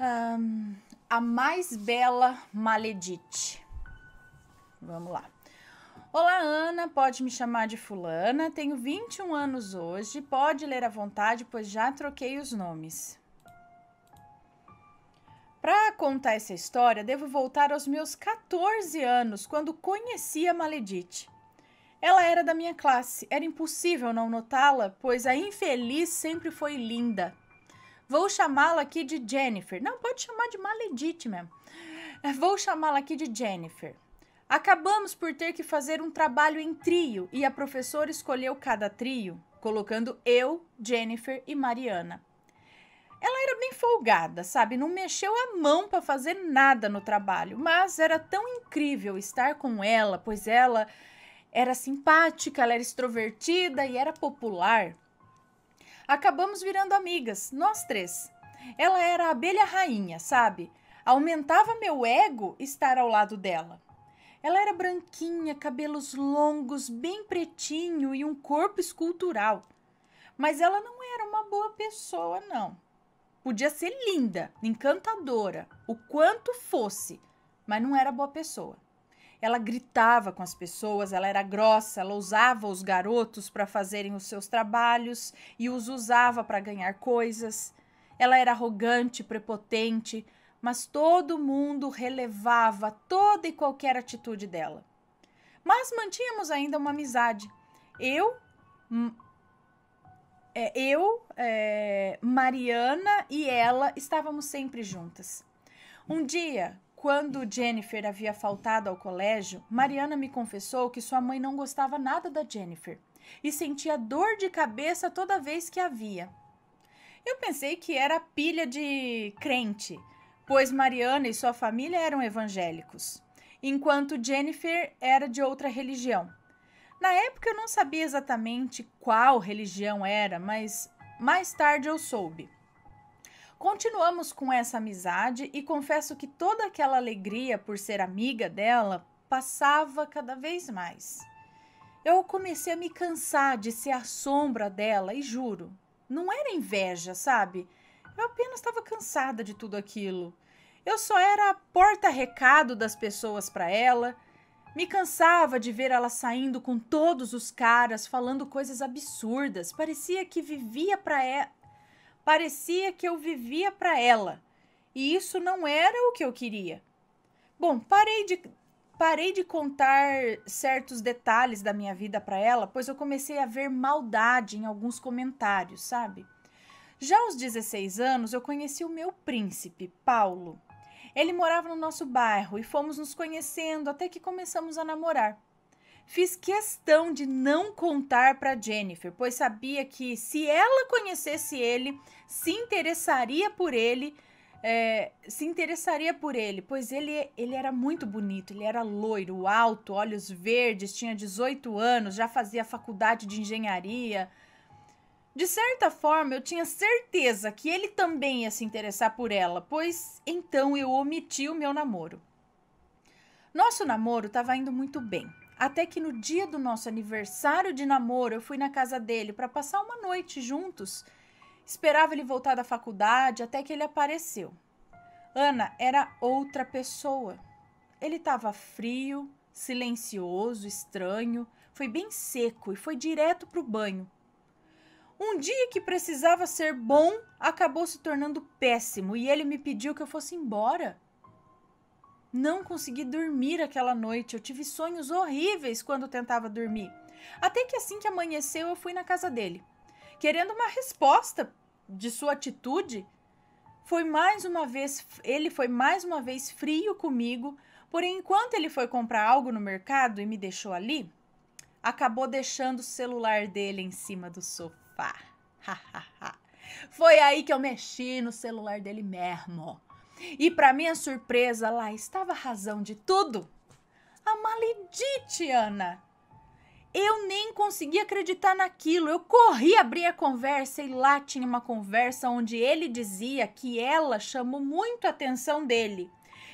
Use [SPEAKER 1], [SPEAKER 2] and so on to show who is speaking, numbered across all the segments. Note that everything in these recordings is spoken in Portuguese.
[SPEAKER 1] Um, a mais bela Maledite. Vamos lá. Olá, Ana, pode me chamar de Fulana. Tenho 21 anos hoje. Pode ler à vontade, pois já troquei os nomes. Para contar essa história, devo voltar aos meus 14 anos, quando conheci a Maledite. Ela era da minha classe, era impossível não notá-la, pois a infeliz sempre foi linda. Vou chamá-la aqui de Jennifer. Não, pode chamar de Maledite mesmo. É, vou chamá-la aqui de Jennifer. Acabamos por ter que fazer um trabalho em trio e a professora escolheu cada trio, colocando eu, Jennifer e Mariana. Ela era bem folgada, sabe? Não mexeu a mão para fazer nada no trabalho, mas era tão incrível estar com ela, pois ela era simpática, ela era extrovertida e era popular acabamos virando amigas, nós três. Ela era a abelha rainha, sabe? Aumentava meu ego estar ao lado dela. Ela era branquinha, cabelos longos, bem pretinho e um corpo escultural. Mas ela não era uma boa pessoa, não. Podia ser linda, encantadora, o quanto fosse, mas não era boa pessoa. Ela gritava com as pessoas, ela era grossa, ela usava os garotos para fazerem os seus trabalhos e os usava para ganhar coisas. Ela era arrogante, prepotente, mas todo mundo relevava toda e qualquer atitude dela. Mas mantínhamos ainda uma amizade. Eu, é, eu, é, Mariana e ela estávamos sempre juntas. Um dia, quando Jennifer havia faltado ao colégio, Mariana me confessou que sua mãe não gostava nada da Jennifer e sentia dor de cabeça toda vez que a via. Eu pensei que era pilha de crente, pois Mariana e sua família eram evangélicos, enquanto Jennifer era de outra religião. Na época eu não sabia exatamente qual religião era, mas mais tarde eu soube. Continuamos com essa amizade e confesso que toda aquela alegria por ser amiga dela passava cada vez mais. Eu comecei a me cansar de ser a sombra dela e juro, não era inveja, sabe? Eu apenas estava cansada de tudo aquilo. Eu só era a porta-recado das pessoas para ela. Me cansava de ver ela saindo com todos os caras, falando coisas absurdas. Parecia que vivia para Parecia que eu vivia para ela. E isso não era o que eu queria. Bom, parei de parei de contar certos detalhes da minha vida para ela, pois eu comecei a ver maldade em alguns comentários, sabe? Já aos 16 anos, eu conheci o meu príncipe, Paulo. Ele morava no nosso bairro e fomos nos conhecendo até que começamos a namorar. Fiz questão de não contar para Jennifer, pois sabia que se ela conhecesse ele, se interessaria por ele, é, se interessaria por ele, pois ele, ele era muito bonito, ele era loiro, alto, olhos verdes, tinha 18 anos, já fazia faculdade de engenharia. De certa forma, eu tinha certeza que ele também ia se interessar por ela, pois então eu omiti o meu namoro. Nosso namoro estava indo muito bem, até que no dia do nosso aniversário de namoro eu fui na casa dele para passar uma noite juntos Esperava ele voltar da faculdade até que ele apareceu. Ana era outra pessoa. Ele estava frio, silencioso, estranho, foi bem seco e foi direto para o banho. Um dia que precisava ser bom acabou se tornando péssimo e ele me pediu que eu fosse embora. Não consegui dormir aquela noite, eu tive sonhos horríveis quando tentava dormir. Até que assim que amanheceu, eu fui na casa dele querendo uma resposta de sua atitude, foi mais uma vez, ele foi mais uma vez frio comigo, porém enquanto ele foi comprar algo no mercado e me deixou ali, acabou deixando o celular dele em cima do sofá. foi aí que eu mexi no celular dele mesmo. E para minha surpresa, lá estava a razão de tudo. A maledite, Ana. Eu nem conseguia acreditar naquilo. Eu corri abrir a conversa e lá tinha uma conversa onde ele dizia que ela chamou muito a atenção dele.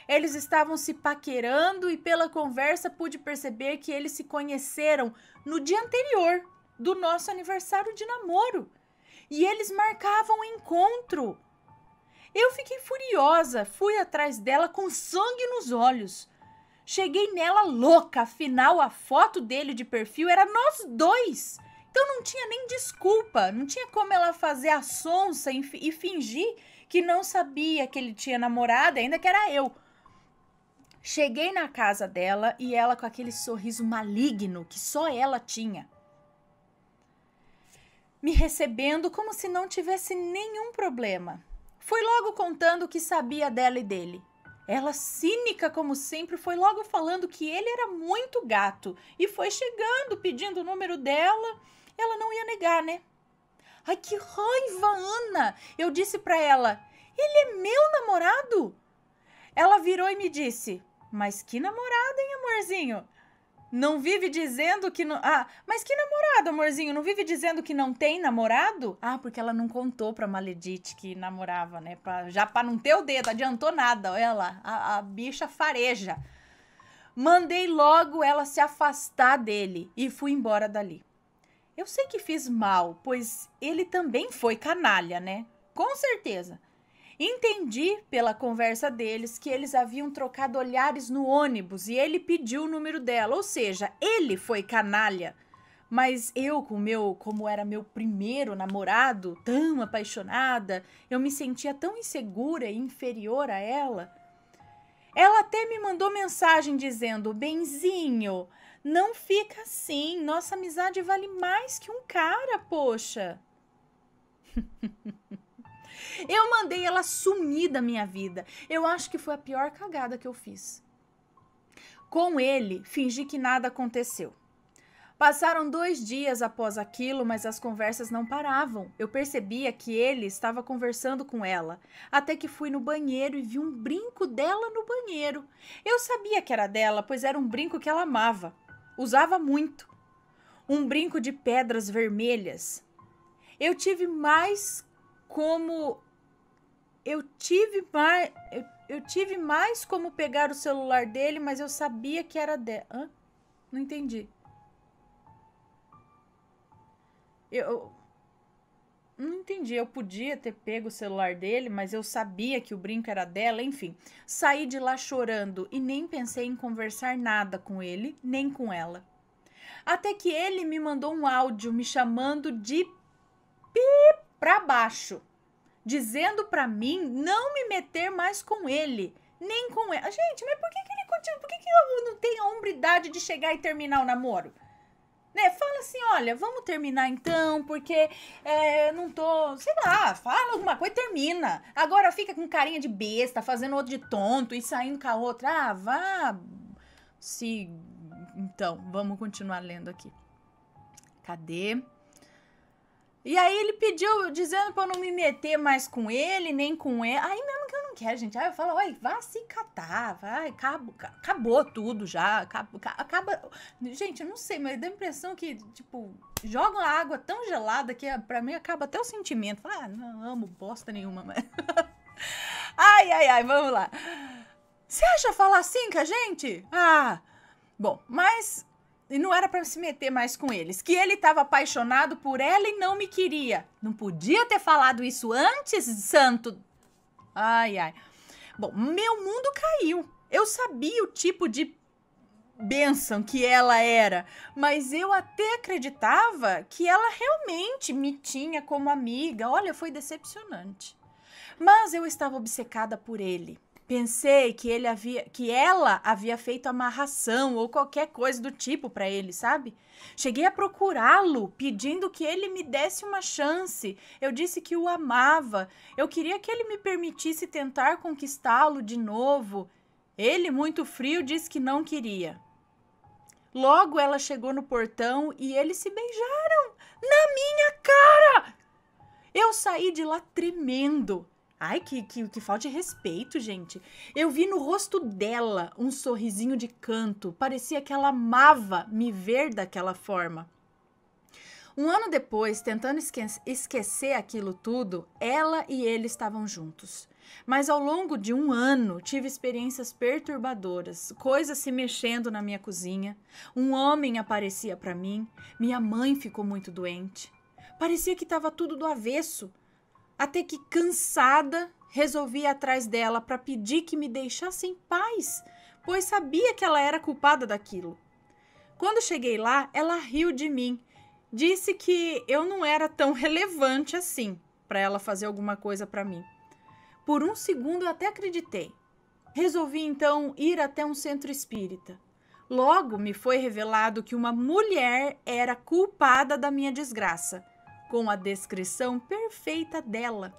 [SPEAKER 1] Eles estavam se paquerando e pela conversa pude perceber que eles se conheceram no dia anterior do nosso aniversário de namoro. E eles marcavam um encontro. Eu fiquei furiosa, fui atrás dela com sangue nos olhos. Cheguei nela louca, afinal a foto dele de perfil era nós dois. Então não tinha nem desculpa, não tinha como ela fazer a sonsa e fingir que não sabia que ele tinha namorada, ainda que era eu. Cheguei na casa dela e ela com aquele sorriso maligno que só ela tinha. Me recebendo como se não tivesse nenhum problema. Fui logo contando o que sabia dela e dele. Ela, cínica como sempre, foi logo falando que ele era muito gato e foi chegando pedindo o número dela. Ela não ia negar, né? Ai, que raiva, Ana! Eu disse para ela: ele é meu namorado! Ela virou e me disse: Mas que namorado, hein, amorzinho? não vive dizendo que não. Ah, mas que namorado, amorzinho? Não vive dizendo que não tem namorado? Ah, porque ela não contou pra Maledite que namorava, né? Pra, já pra não ter o dedo, adiantou nada. Olha lá, a, a bicha fareja. Mandei logo ela se afastar dele e fui embora dali. Eu sei que fiz mal, pois ele também foi canalha, né? Com certeza. Entendi pela conversa deles que eles haviam trocado olhares no ônibus e ele pediu o número dela, ou seja, ele foi canalha. Mas eu, com meu, como era meu primeiro namorado, tão apaixonada, eu me sentia tão insegura e inferior a ela. Ela até me mandou mensagem dizendo: "Benzinho, não fica assim, nossa amizade vale mais que um cara, poxa". Eu mandei ela sumir da minha vida. Eu acho que foi a pior cagada que eu fiz. Com ele, fingi que nada aconteceu. Passaram dois dias após aquilo, mas as conversas não paravam. Eu percebia que ele estava conversando com ela, até que fui no banheiro e vi um brinco dela no banheiro. Eu sabia que era dela, pois era um brinco que ela amava, usava muito. Um brinco de pedras vermelhas. Eu tive mais como eu tive mais. Eu, eu, tive mais como pegar o celular dele, mas eu sabia que era dela. Hã? Não entendi. Eu. Não entendi. Eu podia ter pego o celular dele, mas eu sabia que o brinco era dela, enfim. Saí de lá chorando e nem pensei em conversar nada com ele, nem com ela. Até que ele me mandou um áudio me chamando de pi pra baixo dizendo para mim não me meter mais com ele, nem com ela. Gente, mas por que, que ele continua? Por que, que eu não tenho a hombridade de chegar e terminar o namoro? Né? Fala assim, olha, vamos terminar então, porque é, não tô, sei lá, fala alguma coisa e termina. Agora fica com carinha de besta, fazendo outro de tonto e saindo com a outra. Ah, vá. Se. Então, vamos continuar lendo aqui. Cadê? E aí ele pediu, dizendo pra eu não me meter mais com ele, nem com ele. Aí mesmo que eu não quero, gente. Aí eu falo, oi, vá se catar, vai, acabou, acabou tudo já. Acaba, acaba. Gente, eu não sei, mas dá a impressão que, tipo, jogam uma água tão gelada que ah, pra mim acaba até o sentimento. Fala, ah, não amo bosta nenhuma, mas. ai, ai, ai, vamos lá. Você acha falar assim com a gente? Ah, bom, mas e não era para se meter mais com eles, que ele estava apaixonado por ela e não me queria. Não podia ter falado isso antes, santo. Ai, ai. Bom, meu mundo caiu. Eu sabia o tipo de bênção que ela era, mas eu até acreditava que ela realmente me tinha como amiga. Olha, foi decepcionante. Mas eu estava obcecada por ele. Pensei que ele havia que ela havia feito amarração ou qualquer coisa do tipo para ele, sabe? Cheguei a procurá-lo, pedindo que ele me desse uma chance. Eu disse que o amava. Eu queria que ele me permitisse tentar conquistá-lo de novo. Ele, muito frio, disse que não queria. Logo ela chegou no portão e eles se beijaram na minha cara. Eu saí de lá tremendo. Ai, que, que, que falta de respeito, gente. Eu vi no rosto dela um sorrisinho de canto. Parecia que ela amava me ver daquela forma. Um ano depois, tentando esque esquecer aquilo tudo, ela e ele estavam juntos. Mas ao longo de um ano tive experiências perturbadoras, coisas se mexendo na minha cozinha, um homem aparecia para mim, minha mãe ficou muito doente. Parecia que estava tudo do avesso. Até que, cansada, resolvi ir atrás dela para pedir que me deixasse em paz, pois sabia que ela era culpada daquilo. Quando cheguei lá, ela riu de mim, disse que eu não era tão relevante assim para ela fazer alguma coisa para mim. Por um segundo eu até acreditei. Resolvi então ir até um centro espírita. Logo me foi revelado que uma mulher era culpada da minha desgraça com a descrição perfeita dela.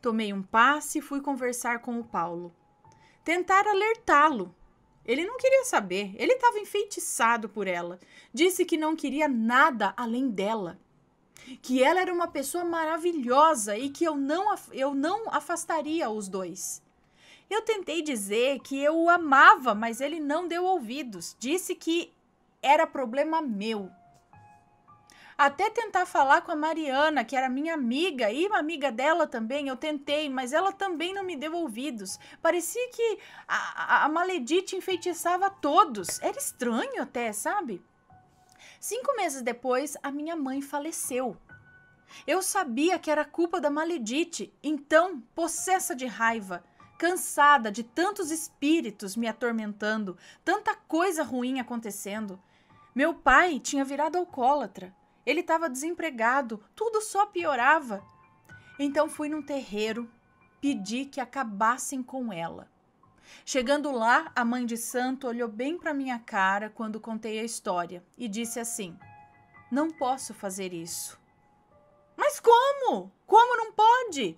[SPEAKER 1] Tomei um passe e fui conversar com o Paulo. Tentar alertá-lo. Ele não queria saber, ele estava enfeitiçado por ela. Disse que não queria nada além dela. Que ela era uma pessoa maravilhosa e que eu não, eu não afastaria os dois. Eu tentei dizer que eu o amava, mas ele não deu ouvidos. Disse que era problema meu até tentar falar com a Mariana, que era minha amiga e uma amiga dela também. Eu tentei, mas ela também não me deu ouvidos. Parecia que a, a, a Maledite enfeitiçava todos. Era estranho até, sabe? Cinco meses depois, a minha mãe faleceu. Eu sabia que era culpa da Maledite, então, possessa de raiva, cansada de tantos espíritos me atormentando, tanta coisa ruim acontecendo. Meu pai tinha virado alcoólatra ele estava desempregado, tudo só piorava. Então fui num terreiro, pedi que acabassem com ela. Chegando lá, a mãe de santo olhou bem para minha cara quando contei a história e disse assim: Não posso fazer isso. Mas como? Como não pode?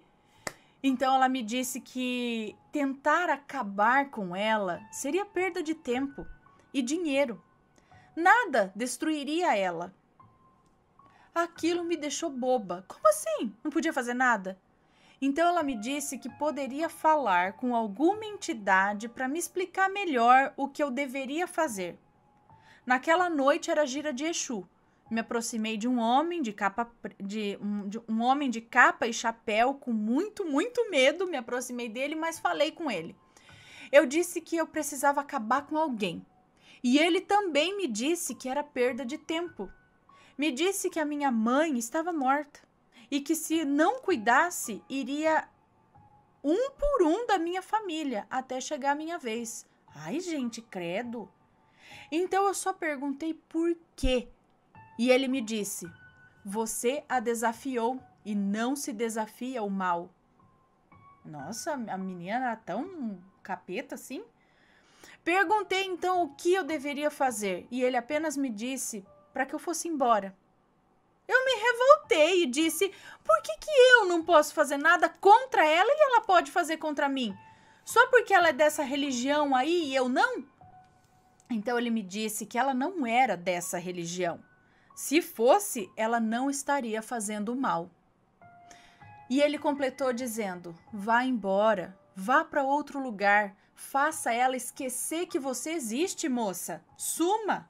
[SPEAKER 1] Então ela me disse que tentar acabar com ela seria perda de tempo e dinheiro. Nada destruiria ela. Aquilo me deixou boba. Como assim? Não podia fazer nada? Então ela me disse que poderia falar com alguma entidade para me explicar melhor o que eu deveria fazer. Naquela noite era gira de Exu. Me aproximei de um homem de capa de um, de um homem de capa e chapéu com muito, muito medo, me aproximei dele, mas falei com ele. Eu disse que eu precisava acabar com alguém. E ele também me disse que era perda de tempo, me disse que a minha mãe estava morta e que se não cuidasse, iria um por um da minha família até chegar a minha vez. Ai, gente, credo. Então eu só perguntei por quê. E ele me disse: Você a desafiou e não se desafia o mal. Nossa, a menina era tão capeta assim. Perguntei então o que eu deveria fazer e ele apenas me disse para que eu fosse embora. Eu me revoltei e disse: por que, que eu não posso fazer nada contra ela e ela pode fazer contra mim? Só porque ela é dessa religião aí e eu não? Então ele me disse que ela não era dessa religião. Se fosse, ela não estaria fazendo mal. E ele completou dizendo: vá embora, vá para outro lugar, faça ela esquecer que você existe, moça, suma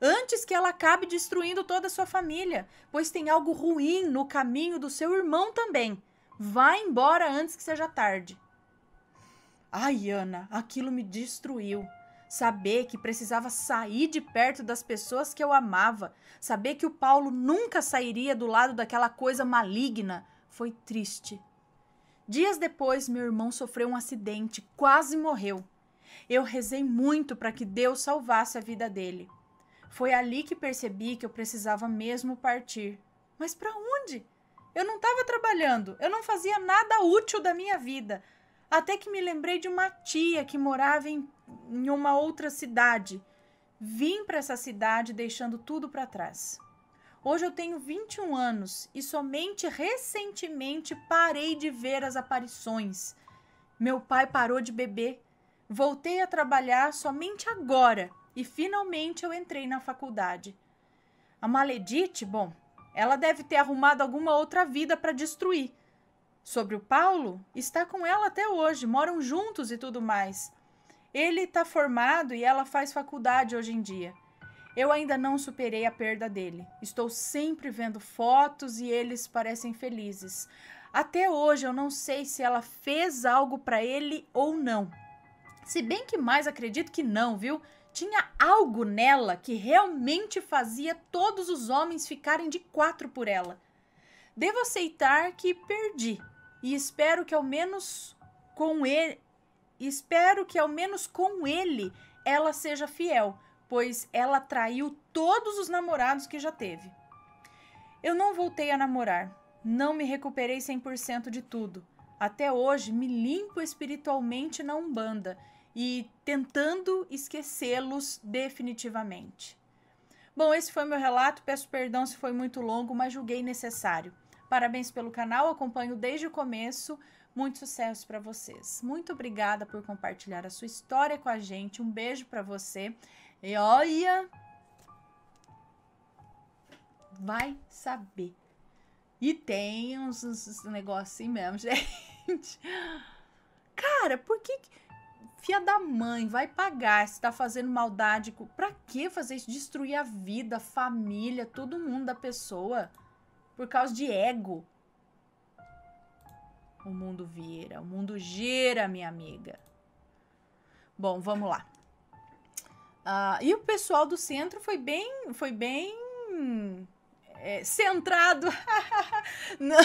[SPEAKER 1] antes que ela acabe destruindo toda a sua família, pois tem algo ruim no caminho do seu irmão também. Vá embora antes que seja tarde. Ai, Ana, aquilo me destruiu. Saber que precisava sair de perto das pessoas que eu amava, saber que o Paulo nunca sairia do lado daquela coisa maligna, foi triste. Dias depois, meu irmão sofreu um acidente, quase morreu. Eu rezei muito para que Deus salvasse a vida dele. Foi ali que percebi que eu precisava mesmo partir. Mas para onde? Eu não estava trabalhando, eu não fazia nada útil da minha vida. Até que me lembrei de uma tia que morava em, em uma outra cidade. Vim para essa cidade deixando tudo para trás. Hoje eu tenho 21 anos e somente recentemente parei de ver as aparições. Meu pai parou de beber. Voltei a trabalhar somente agora e finalmente eu entrei na faculdade. A Maledite, bom, ela deve ter arrumado alguma outra vida para destruir. Sobre o Paulo, está com ela até hoje, moram juntos e tudo mais. Ele está formado e ela faz faculdade hoje em dia. Eu ainda não superei a perda dele. Estou sempre vendo fotos e eles parecem felizes. Até hoje eu não sei se ela fez algo para ele ou não. Se bem que mais acredito que não, viu? Tinha algo nela que realmente fazia todos os homens ficarem de quatro por ela. Devo aceitar que perdi e espero que ao menos com ele espero que ao menos com ele ela seja fiel, pois ela traiu todos os namorados que já teve. Eu não voltei a namorar, não me recuperei 100% de tudo. Até hoje me limpo espiritualmente na Umbanda e tentando esquecê-los definitivamente. Bom, esse foi meu relato. Peço perdão se foi muito longo, mas julguei necessário. Parabéns pelo canal, acompanho desde o começo. Muito sucesso para vocês. Muito obrigada por compartilhar a sua história com a gente. Um beijo para você. E olha, vai saber. E tem uns, uns, uns negócios assim mesmo, gente. Cara, por que, que filha da mãe, vai pagar se tá fazendo maldade. Pra que fazer isso? Destruir a vida, a família, todo mundo da pessoa. Por causa de ego. O mundo vira, o mundo gira, minha amiga. Bom, vamos lá. Uh, e o pessoal do centro foi bem, foi bem é, centrado. não,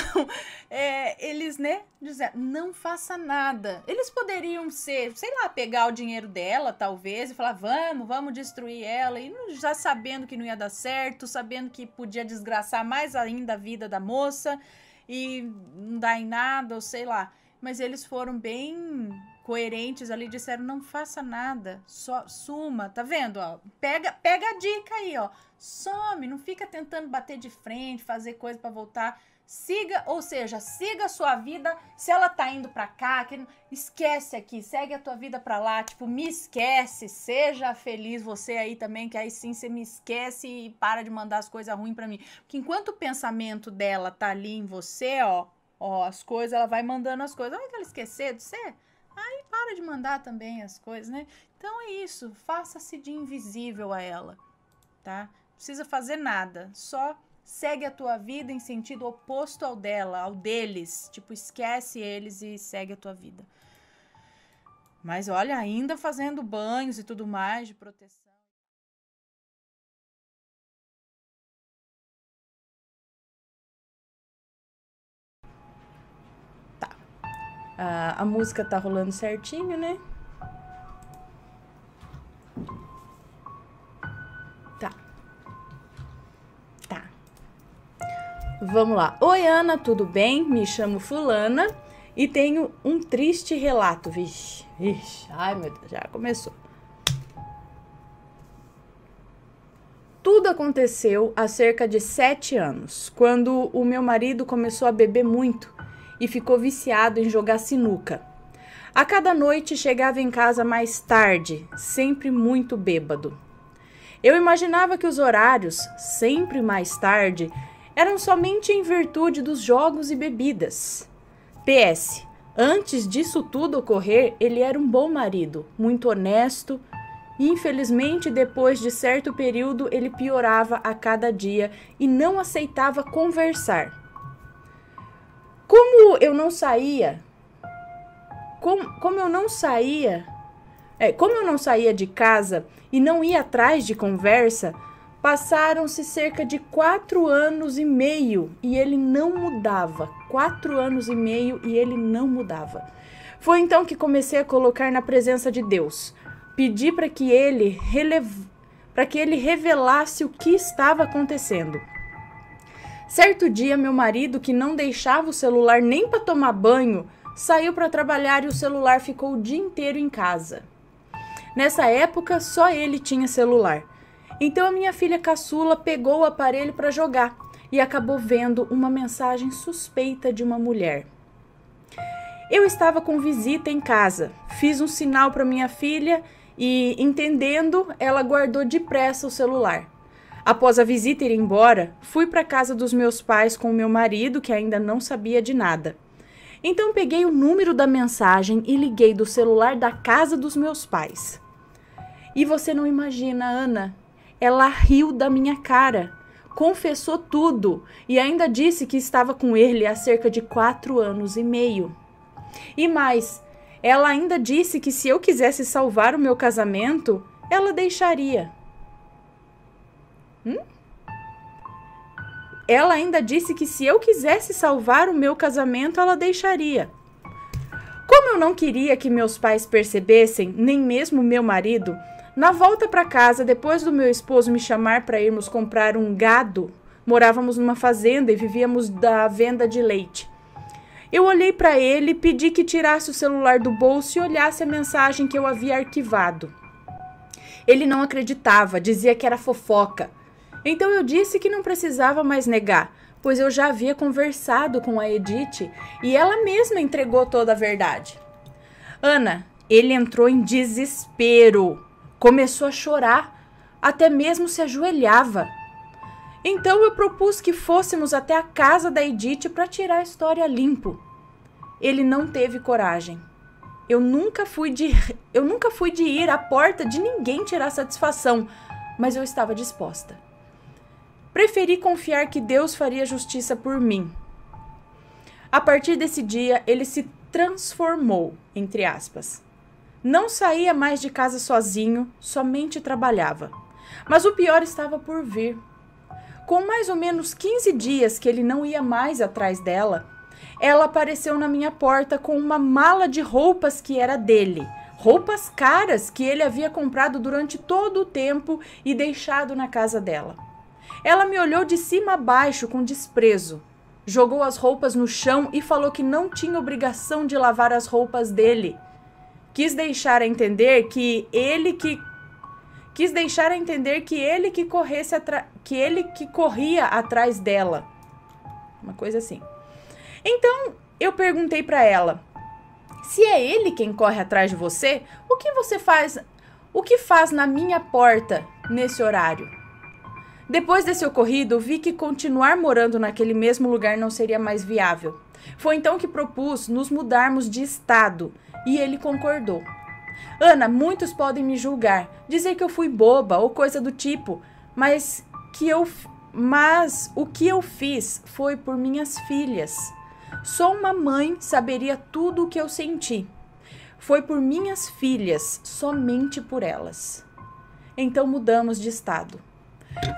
[SPEAKER 1] é, eles, né, dizer não faça nada. Eles poderiam ser, sei lá, pegar o dinheiro dela, talvez, e falar, vamos, vamos destruir ela, e já sabendo que não ia dar certo, sabendo que podia desgraçar mais ainda a vida da moça, e não dar em nada, ou sei lá. Mas eles foram bem coerentes ali disseram não faça nada, só suma, tá vendo? Ó, pega, pega a dica aí, ó. Some, não fica tentando bater de frente, fazer coisa para voltar. Siga, ou seja, siga a sua vida. Se ela tá indo para cá, que, esquece aqui, segue a tua vida para lá, tipo, me esquece, seja feliz você aí também, que aí sim você me esquece e para de mandar as coisas ruins para mim. Porque enquanto o pensamento dela tá ali em você, ó, ó, as coisas, ela vai mandando as coisas. Olha é que ela esquecer de você. Aí para de mandar também as coisas, né? Então é isso, faça-se de invisível a ela, tá? Não precisa fazer nada, só segue a tua vida em sentido oposto ao dela, ao deles, tipo esquece eles e segue a tua vida. Mas olha, ainda fazendo banhos e tudo mais de proteção A, a música tá rolando certinho, né? Tá. Tá. Vamos lá. Oi, Ana, tudo bem? Me chamo Fulana e tenho um triste relato. Vixe, vixe. Ai, meu Deus, já começou. Tudo aconteceu há cerca de sete anos, quando o meu marido começou a beber muito e ficou viciado em jogar sinuca. A cada noite chegava em casa mais tarde, sempre muito bêbado. Eu imaginava que os horários, sempre mais tarde, eram somente em virtude dos jogos e bebidas. PS. Antes disso tudo ocorrer, ele era um bom marido, muito honesto. E infelizmente, depois de certo período, ele piorava a cada dia e não aceitava conversar. Como eu não saía, como, como eu não saía, é, como eu não saía de casa e não ia atrás de conversa, passaram-se cerca de quatro anos e meio e ele não mudava. Quatro anos e meio e ele não mudava. Foi então que comecei a colocar na presença de Deus. Pedi para que ele relev... para que ele revelasse o que estava acontecendo. Certo dia, meu marido, que não deixava o celular nem para tomar banho, saiu para trabalhar e o celular ficou o dia inteiro em casa. Nessa época, só ele tinha celular. Então a minha filha caçula pegou o aparelho para jogar e acabou vendo uma mensagem suspeita de uma mulher. Eu estava com visita em casa, fiz um sinal para minha filha e, entendendo, ela guardou depressa o celular. Após a visita ir embora, fui para casa dos meus pais com meu marido, que ainda não sabia de nada. Então peguei o número da mensagem e liguei do celular da casa dos meus pais. E você não imagina, Ana, ela riu da minha cara, confessou tudo e ainda disse que estava com ele há cerca de quatro anos e meio. E mais, ela ainda disse que se eu quisesse salvar o meu casamento, ela deixaria. Hum? Ela ainda disse que se eu quisesse salvar o meu casamento, ela deixaria. Como eu não queria que meus pais percebessem, nem mesmo meu marido, na volta para casa, depois do meu esposo me chamar para irmos comprar um gado, morávamos numa fazenda e vivíamos da venda de leite. Eu olhei para ele, pedi que tirasse o celular do bolso e olhasse a mensagem que eu havia arquivado. Ele não acreditava, dizia que era fofoca. Então eu disse que não precisava mais negar, pois eu já havia conversado com a Edith e ela mesma entregou toda a verdade. Ana, ele entrou em desespero, começou a chorar, até mesmo se ajoelhava. Então eu propus que fôssemos até a casa da Edith para tirar a história limpo. Ele não teve coragem. Eu nunca fui de eu nunca fui de ir à porta de ninguém tirar satisfação, mas eu estava disposta. Preferi confiar que Deus faria justiça por mim. A partir desse dia, ele se transformou, entre aspas. Não saía mais de casa sozinho, somente trabalhava. Mas o pior estava por vir. Com mais ou menos 15 dias que ele não ia mais atrás dela, ela apareceu na minha porta com uma mala de roupas que era dele, roupas caras que ele havia comprado durante todo o tempo e deixado na casa dela. Ela me olhou de cima a baixo com desprezo. Jogou as roupas no chão e falou que não tinha obrigação de lavar as roupas dele. Quis deixar a entender que ele que quis deixar a entender que ele que corresse atra... que ele que corria atrás dela. Uma coisa assim. Então, eu perguntei para ela: "Se é ele quem corre atrás de você, o que você faz? O que faz na minha porta nesse horário?" Depois desse ocorrido, vi que continuar morando naquele mesmo lugar não seria mais viável. Foi então que propus nos mudarmos de estado e ele concordou. Ana, muitos podem me julgar, dizer que eu fui boba ou coisa do tipo, mas que eu mas o que eu fiz foi por minhas filhas. Só uma mãe saberia tudo o que eu senti. Foi por minhas filhas, somente por elas. Então mudamos de estado.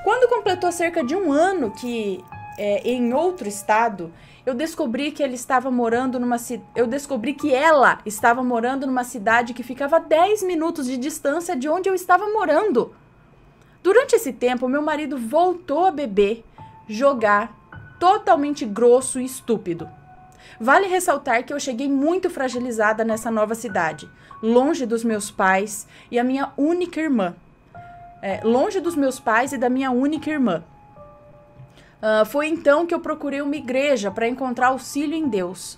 [SPEAKER 1] Quando completou cerca de um ano que é, em outro estado, eu descobri que ele estava morando numa eu descobri que ela estava morando numa cidade que ficava 10 minutos de distância de onde eu estava morando. Durante esse tempo, meu marido voltou a beber, jogar, totalmente grosso e estúpido. Vale ressaltar que eu cheguei muito fragilizada nessa nova cidade, longe dos meus pais e a minha única irmã é, longe dos meus pais e da minha única irmã. Uh, foi então que eu procurei uma igreja para encontrar auxílio em Deus.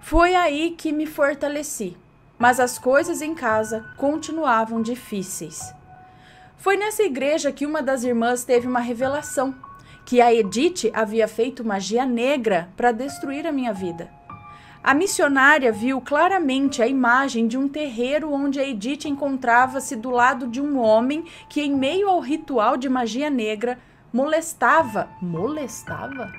[SPEAKER 1] Foi aí que me fortaleci, mas as coisas em casa continuavam difíceis. Foi nessa igreja que uma das irmãs teve uma revelação: que a Edith havia feito magia negra para destruir a minha vida. A missionária viu claramente a imagem de um terreiro onde a Edith encontrava-se do lado de um homem que, em meio ao ritual de magia negra, molestava. Molestava?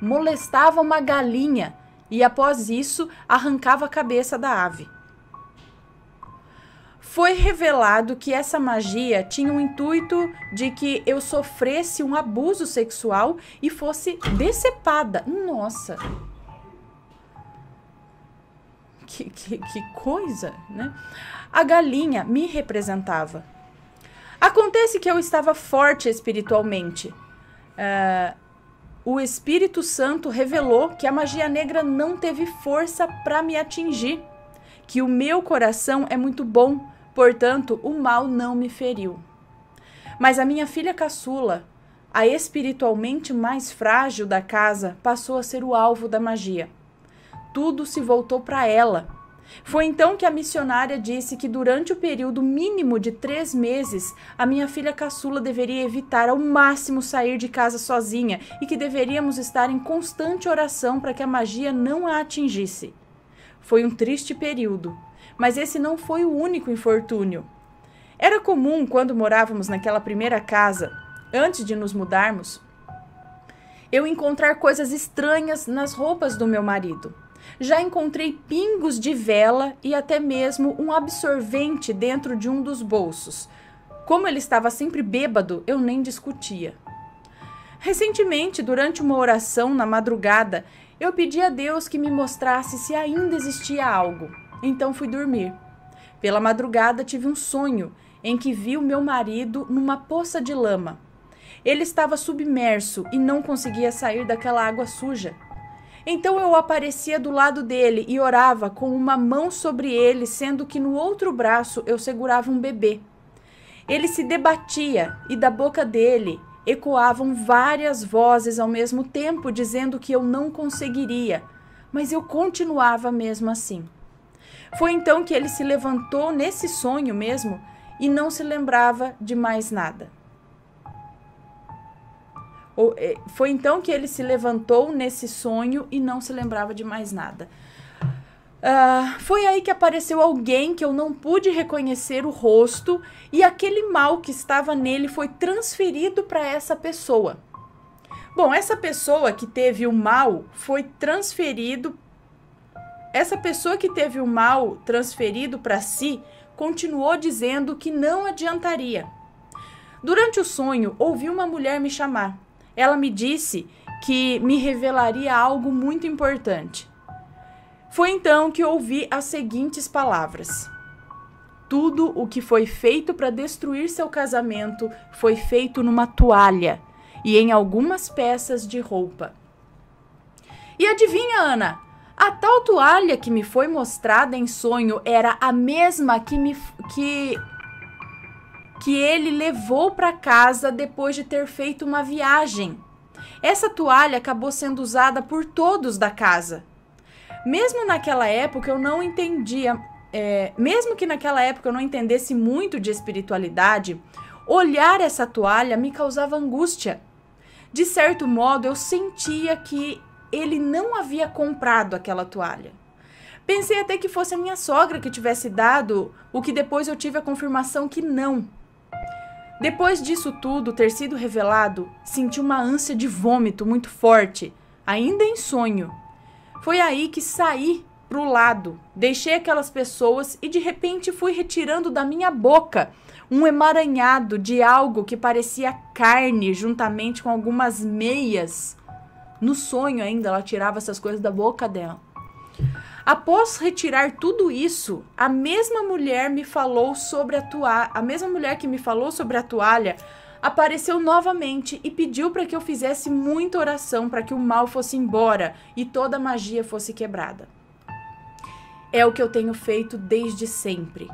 [SPEAKER 1] Molestava uma galinha e, após isso, arrancava a cabeça da ave. Foi revelado que essa magia tinha o um intuito de que eu sofresse um abuso sexual e fosse decepada. Nossa! que, que, que coisa, né? A galinha me representava. Acontece que eu estava forte espiritualmente. Uh, o Espírito Santo revelou que a magia negra não teve força para me atingir, que o meu coração é muito bom, portanto, o mal não me feriu. Mas a minha filha caçula, a espiritualmente mais frágil da casa, passou a ser o alvo da magia tudo se voltou para ela. Foi então que a missionária disse que durante o período mínimo de três meses, a minha filha caçula deveria evitar ao máximo sair de casa sozinha e que deveríamos estar em constante oração para que a magia não a atingisse. Foi um triste período, mas esse não foi o único infortúnio. Era comum quando morávamos naquela primeira casa, antes de nos mudarmos, eu encontrar coisas estranhas nas roupas do meu marido. Já encontrei pingos de vela e até mesmo um absorvente dentro de um dos bolsos. Como ele estava sempre bêbado, eu nem discutia. Recentemente, durante uma oração na madrugada, eu pedi a Deus que me mostrasse se ainda existia algo. Então fui dormir. Pela madrugada tive um sonho em que vi o meu marido numa poça de lama. Ele estava submerso e não conseguia sair daquela água suja. Então eu aparecia do lado dele e orava com uma mão sobre ele, sendo que no outro braço eu segurava um bebê. Ele se debatia e da boca dele ecoavam várias vozes ao mesmo tempo dizendo que eu não conseguiria, mas eu continuava mesmo assim. Foi então que ele se levantou nesse sonho mesmo e não se lembrava de mais nada. É, foi então que ele se levantou nesse sonho e não se lembrava de mais nada. Uh, foi aí que apareceu alguém que eu não pude reconhecer o rosto e aquele mal que estava nele foi transferido para essa pessoa. Bom, essa pessoa que teve o mal foi transferido. Essa pessoa que teve o mal transferido para si continuou dizendo que não adiantaria. Durante o sonho, ouvi uma mulher me chamar. Ela me disse que me revelaria algo muito importante. Foi então que ouvi as seguintes palavras: Tudo o que foi feito para destruir seu casamento foi feito numa toalha e em algumas peças de roupa. E adivinha, Ana? A tal toalha que me foi mostrada em sonho era a mesma que me que que ele levou para casa depois de ter feito uma viagem. Essa toalha acabou sendo usada por todos da casa. Mesmo naquela época eu não entendia, é, mesmo que naquela época eu não entendesse muito de espiritualidade, olhar essa toalha me causava angústia. De certo modo, eu sentia que ele não havia comprado aquela toalha. Pensei até que fosse a minha sogra que tivesse dado, o que depois eu tive a confirmação que não. Depois disso tudo ter sido revelado, senti uma ânsia de vômito muito forte, ainda em sonho. Foi aí que saí pro lado, deixei aquelas pessoas e de repente fui retirando da minha boca um emaranhado de algo que parecia carne, juntamente com algumas meias. No sonho ainda, ela tirava essas coisas da boca dela. Após retirar tudo isso, a mesma mulher me falou sobre a toalha, a mesma mulher que me falou sobre a toalha, apareceu novamente e pediu para que eu fizesse muita oração para que o mal fosse embora e toda a magia fosse quebrada. É o que eu tenho feito desde sempre.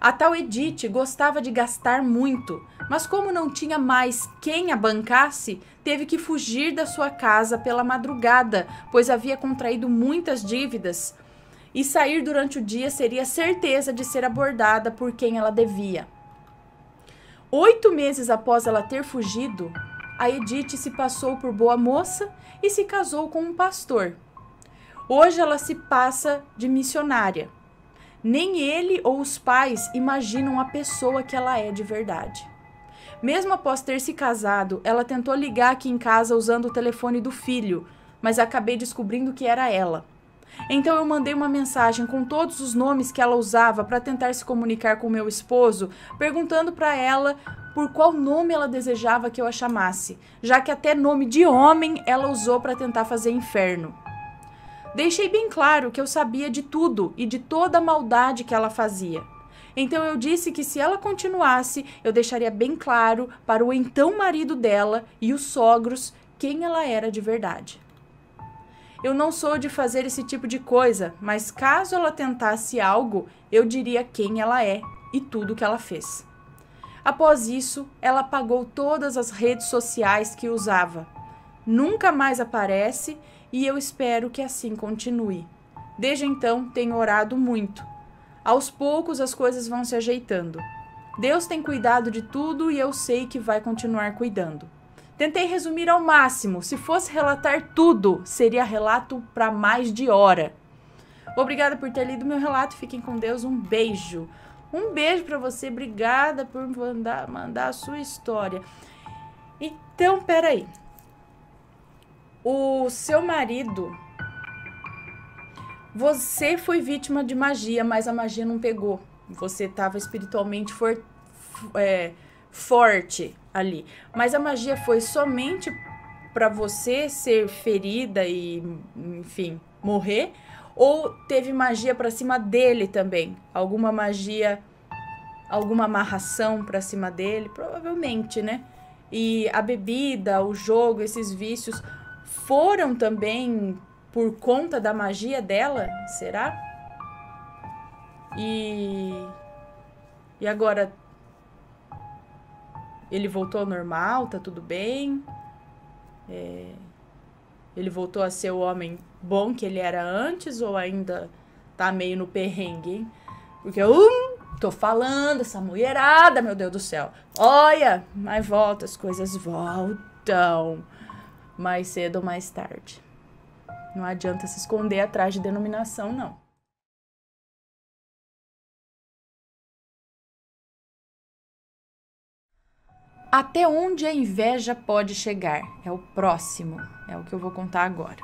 [SPEAKER 1] A tal Edith gostava de gastar muito, mas como não tinha mais quem a bancasse, teve que fugir da sua casa pela madrugada, pois havia contraído muitas dívidas, e sair durante o dia seria certeza de ser abordada por quem ela devia. Oito meses após ela ter fugido, a Edith se passou por boa moça e se casou com um pastor. Hoje ela se passa de missionária. Nem ele ou os pais imaginam a pessoa que ela é de verdade. Mesmo após ter se casado, ela tentou ligar aqui em casa usando o telefone do filho, mas acabei descobrindo que era ela. Então eu mandei uma mensagem com todos os nomes que ela usava para tentar se comunicar com meu esposo, perguntando para ela por qual nome ela desejava que eu a chamasse, já que até nome de homem ela usou para tentar fazer inferno. Deixei bem claro que eu sabia de tudo e de toda a maldade que ela fazia. Então eu disse que se ela continuasse, eu deixaria bem claro para o então marido dela e os sogros quem ela era de verdade. Eu não sou de fazer esse tipo de coisa, mas caso ela tentasse algo, eu diria quem ela é e tudo que ela fez. Após isso, ela apagou todas as redes sociais que usava. Nunca mais aparece e eu espero que assim continue. Desde então, tenho orado muito. Aos poucos, as coisas vão se ajeitando. Deus tem cuidado de tudo e eu sei que vai continuar cuidando. Tentei resumir ao máximo. Se fosse relatar tudo, seria relato para mais de hora. Obrigada por ter lido meu relato. Fiquem com Deus. Um beijo. Um beijo para você. Obrigada por mandar, mandar a sua história. Então, peraí. O seu marido. Você foi vítima de magia, mas a magia não pegou. Você estava espiritualmente for, é, forte ali. Mas a magia foi somente para você ser ferida e, enfim, morrer? Ou teve magia para cima dele também? Alguma magia, alguma amarração para cima dele? Provavelmente, né? E a bebida, o jogo, esses vícios foram também por conta da magia dela? Será? E. E agora, ele voltou ao normal, tá tudo bem. É... Ele voltou a ser o homem bom que ele era antes ou ainda tá meio no perrengue, hein? Porque eu um, tô falando, essa mulherada, meu Deus do céu. Olha, mas volta, as coisas voltam. Mais cedo ou mais tarde. Não adianta se esconder atrás de denominação, não. Até onde a inveja pode chegar? É o próximo, é o que eu vou contar agora.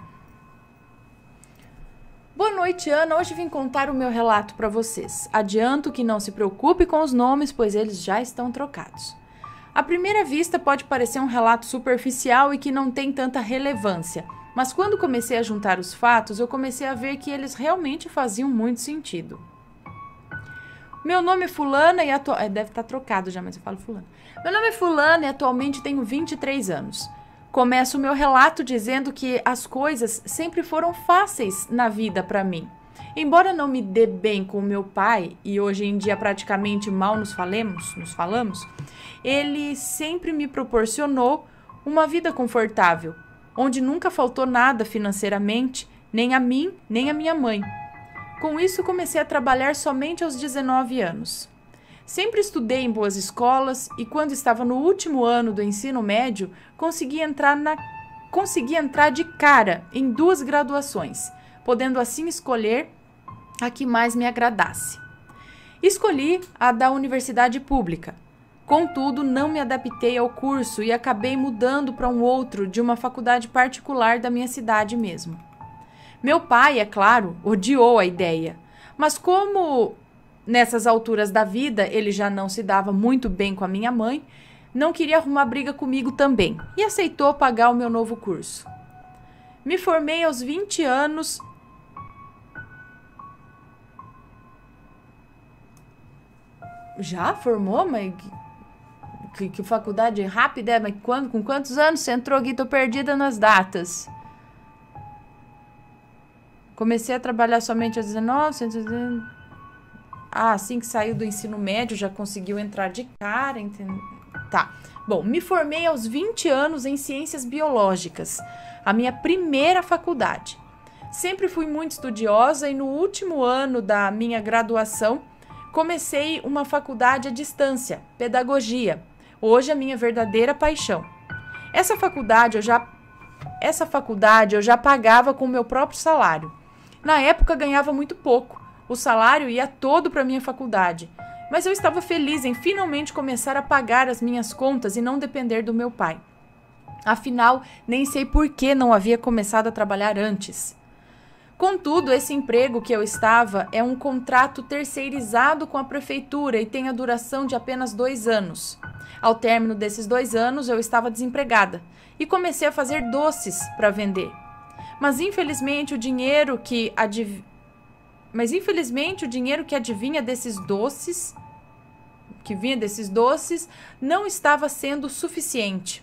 [SPEAKER 1] Boa noite, Ana. Hoje vim contar o meu relato para vocês. Adianto que não se preocupe com os nomes, pois eles já estão trocados. À primeira vista, pode parecer um relato superficial e que não tem tanta relevância, mas quando comecei a juntar os fatos, eu comecei a ver que eles realmente faziam muito sentido. Meu nome é fulana e atualmente... É, deve estar tá trocado já, mas eu falo fulana. Meu nome é fulana e atualmente tenho 23 anos. Começo o meu relato dizendo que as coisas sempre foram fáceis na vida para mim. Embora não me dê bem com meu pai e hoje em dia praticamente mal nos falemos, nos falamos, ele sempre me proporcionou uma vida confortável, onde nunca faltou nada financeiramente, nem a mim, nem a minha mãe. Com isso, comecei a trabalhar somente aos 19 anos. Sempre estudei em boas escolas e, quando estava no último ano do ensino médio, consegui entrar, na... consegui entrar de cara em duas graduações, podendo assim escolher a que mais me agradasse. Escolhi a da universidade pública. Contudo, não me adaptei ao curso e acabei mudando para um outro de uma faculdade particular da minha cidade mesmo. Meu pai, é claro, odiou a ideia. Mas como nessas alturas da vida ele já não se dava muito bem com a minha mãe, não queria arrumar briga comigo também e aceitou pagar o meu novo curso. Me formei aos 20 anos. Já formou, mas que, que faculdade rápida, é, mas quando, com quantos anos você entrou aqui? Tô perdida nas datas. Comecei a trabalhar somente aos 19, ah, assim que saiu do ensino médio, já conseguiu entrar de cara, entendeu? Tá. Bom, me formei aos 20 anos em ciências biológicas, a minha primeira faculdade. Sempre fui muito estudiosa e no último ano da minha graduação comecei uma faculdade à distância, pedagogia, hoje é a minha verdadeira paixão. Essa faculdade eu já essa faculdade eu já pagava com meu próprio salário. Na época ganhava muito pouco, o salário ia todo para minha faculdade, mas eu estava feliz em finalmente começar a pagar as minhas contas e não depender do meu pai. Afinal, nem sei por que não havia começado a trabalhar antes. Contudo, esse emprego que eu estava é um contrato terceirizado com a prefeitura e tem a duração de apenas dois anos. Ao término desses dois anos, eu estava desempregada e comecei a fazer doces para vender. Mas infelizmente o dinheiro que adiv... Mas infelizmente o dinheiro que adivinha desses doces que vinha desses doces não estava sendo suficiente.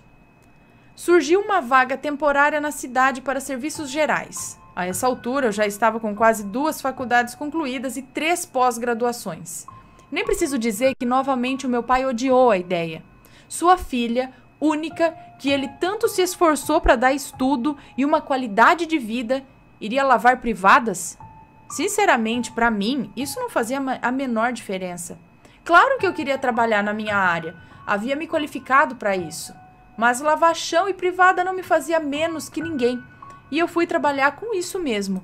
[SPEAKER 1] Surgiu uma vaga temporária na cidade para serviços gerais. A essa altura, eu já estava com quase duas faculdades concluídas e três pós-graduações. Nem preciso dizer que novamente o meu pai odiou a ideia. Sua filha, única que ele tanto se esforçou para dar estudo e uma qualidade de vida, iria lavar privadas? Sinceramente, para mim, isso não fazia a menor diferença. Claro que eu queria trabalhar na minha área, havia me qualificado para isso. Mas lavar chão e privada não me fazia menos que ninguém, e eu fui trabalhar com isso mesmo.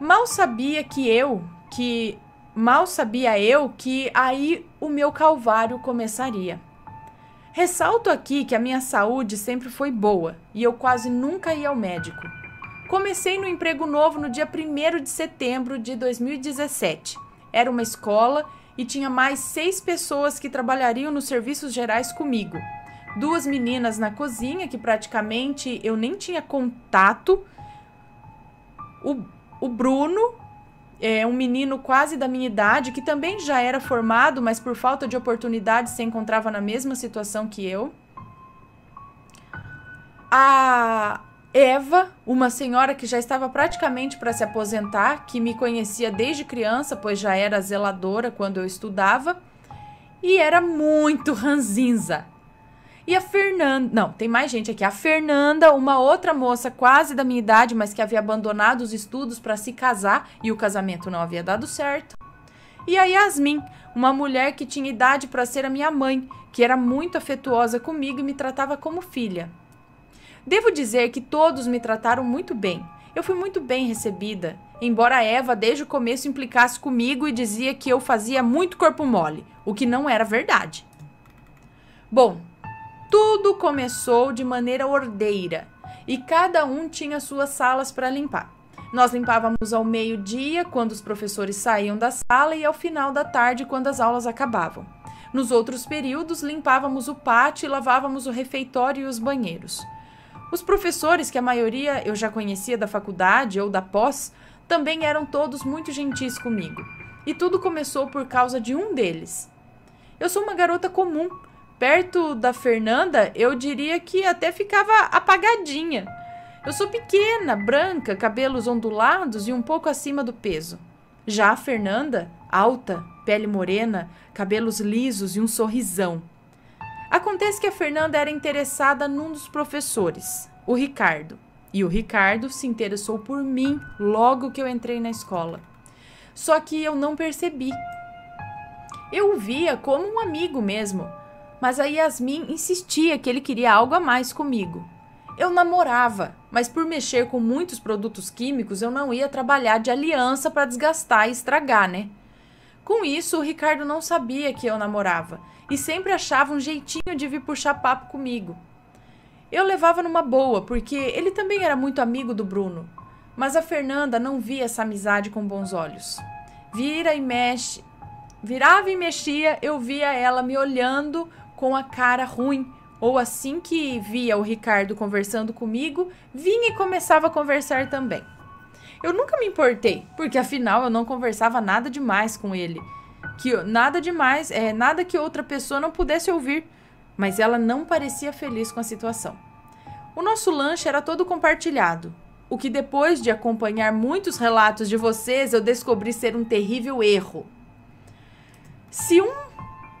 [SPEAKER 1] Mal sabia que eu, que mal sabia eu que aí o meu calvário começaria. Ressalto aqui que a minha saúde sempre foi boa e eu quase nunca ia ao médico. Comecei no emprego novo no dia 1 de setembro de 2017. Era uma escola e tinha mais seis pessoas que trabalhariam nos serviços gerais comigo. Duas meninas na cozinha, que praticamente eu nem tinha contato, o, o Bruno é, um menino quase da minha idade, que também já era formado, mas por falta de oportunidade se encontrava na mesma situação que eu. A Eva, uma senhora que já estava praticamente para se aposentar, que me conhecia desde criança, pois já era zeladora quando eu estudava, e era muito ranzinza. E a Fernanda. Não, tem mais gente aqui. A Fernanda, uma outra moça quase da minha idade, mas que havia abandonado os estudos para se casar e o casamento não havia dado certo. E a Yasmin, uma mulher que tinha idade para ser a minha mãe, que era muito afetuosa comigo e me tratava como filha. Devo dizer que todos me trataram muito bem. Eu fui muito bem recebida, embora Eva desde o começo implicasse comigo e dizia que eu fazia muito corpo mole, o que não era verdade. Bom, tudo começou de maneira ordeira e cada um tinha suas salas para limpar. Nós limpávamos ao meio-dia, quando os professores saíam da sala, e ao final da tarde, quando as aulas acabavam. Nos outros períodos, limpávamos o pátio e lavávamos o refeitório e os banheiros. Os professores, que a maioria eu já conhecia da faculdade ou da pós, também eram todos muito gentis comigo. E tudo começou por causa de um deles. Eu sou uma garota comum perto da Fernanda, eu diria que até ficava apagadinha. Eu sou pequena, branca, cabelos ondulados e um pouco acima do peso. Já a Fernanda, alta, pele morena, cabelos lisos e um sorrisão. Acontece que a Fernanda era interessada num dos professores, o Ricardo. E o Ricardo se interessou por mim logo que eu entrei na escola. Só que eu não percebi. Eu o via como um amigo mesmo, mas a Yasmin insistia que ele queria algo a mais comigo. Eu namorava, mas por mexer com muitos produtos químicos eu não ia trabalhar de aliança para desgastar e estragar, né? Com isso, o Ricardo não sabia que eu namorava e sempre achava um jeitinho de vir puxar papo comigo. Eu levava numa boa, porque ele também era muito amigo do Bruno, mas a Fernanda não via essa amizade com bons olhos. Vira e mexe, virava e mexia, eu via ela me olhando com a cara ruim. Ou assim que via o Ricardo conversando comigo, vinha e começava a conversar também. Eu nunca me importei, porque afinal eu não conversava nada demais com ele. Que nada demais, é nada que outra pessoa não pudesse ouvir, mas ela não parecia feliz com a situação. O nosso lanche era todo compartilhado, o que depois de acompanhar muitos relatos de vocês eu descobri ser um terrível erro. Se um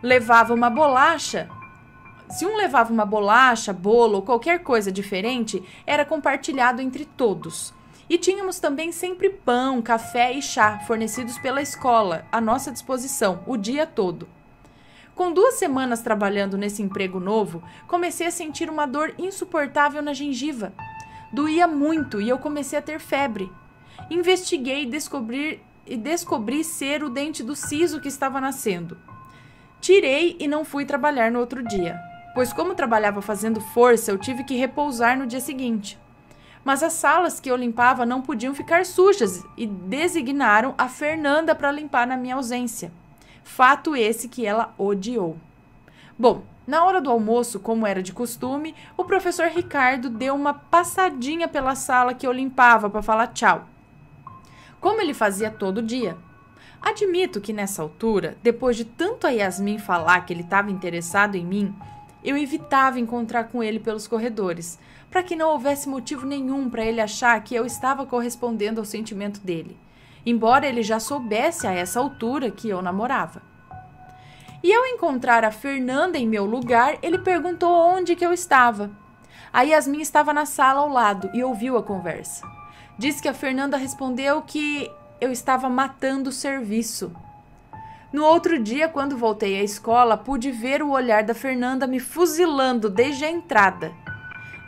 [SPEAKER 1] levava uma bolacha, se um levava uma bolacha, bolo, qualquer coisa diferente, era compartilhado entre todos. E tínhamos também sempre pão, café e chá fornecidos pela escola à nossa disposição o dia todo. Com duas semanas trabalhando nesse emprego novo, comecei a sentir uma dor insuportável na gengiva. Doía muito e eu comecei a ter febre. Investiguei descobrir e descobri ser o dente do siso que estava nascendo. Tirei e não fui trabalhar no outro dia, pois, como trabalhava fazendo força, eu tive que repousar no dia seguinte. Mas as salas que eu limpava não podiam ficar sujas e designaram a Fernanda para limpar na minha ausência. Fato esse que ela odiou. Bom, na hora do almoço, como era de costume, o professor Ricardo deu uma passadinha pela sala que eu limpava para falar tchau. Como ele fazia todo dia. Admito que nessa altura, depois de tanto a Yasmin falar que ele estava interessado em mim, eu evitava encontrar com ele pelos corredores, para que não houvesse motivo nenhum para ele achar que eu estava correspondendo ao sentimento dele, embora ele já soubesse a essa altura que eu namorava. E ao encontrar a Fernanda em meu lugar, ele perguntou onde que eu estava. A Yasmin estava na sala ao lado e ouviu a conversa. Disse que a Fernanda respondeu que eu estava matando o serviço. No outro dia, quando voltei à escola, pude ver o olhar da Fernanda me fuzilando desde a entrada.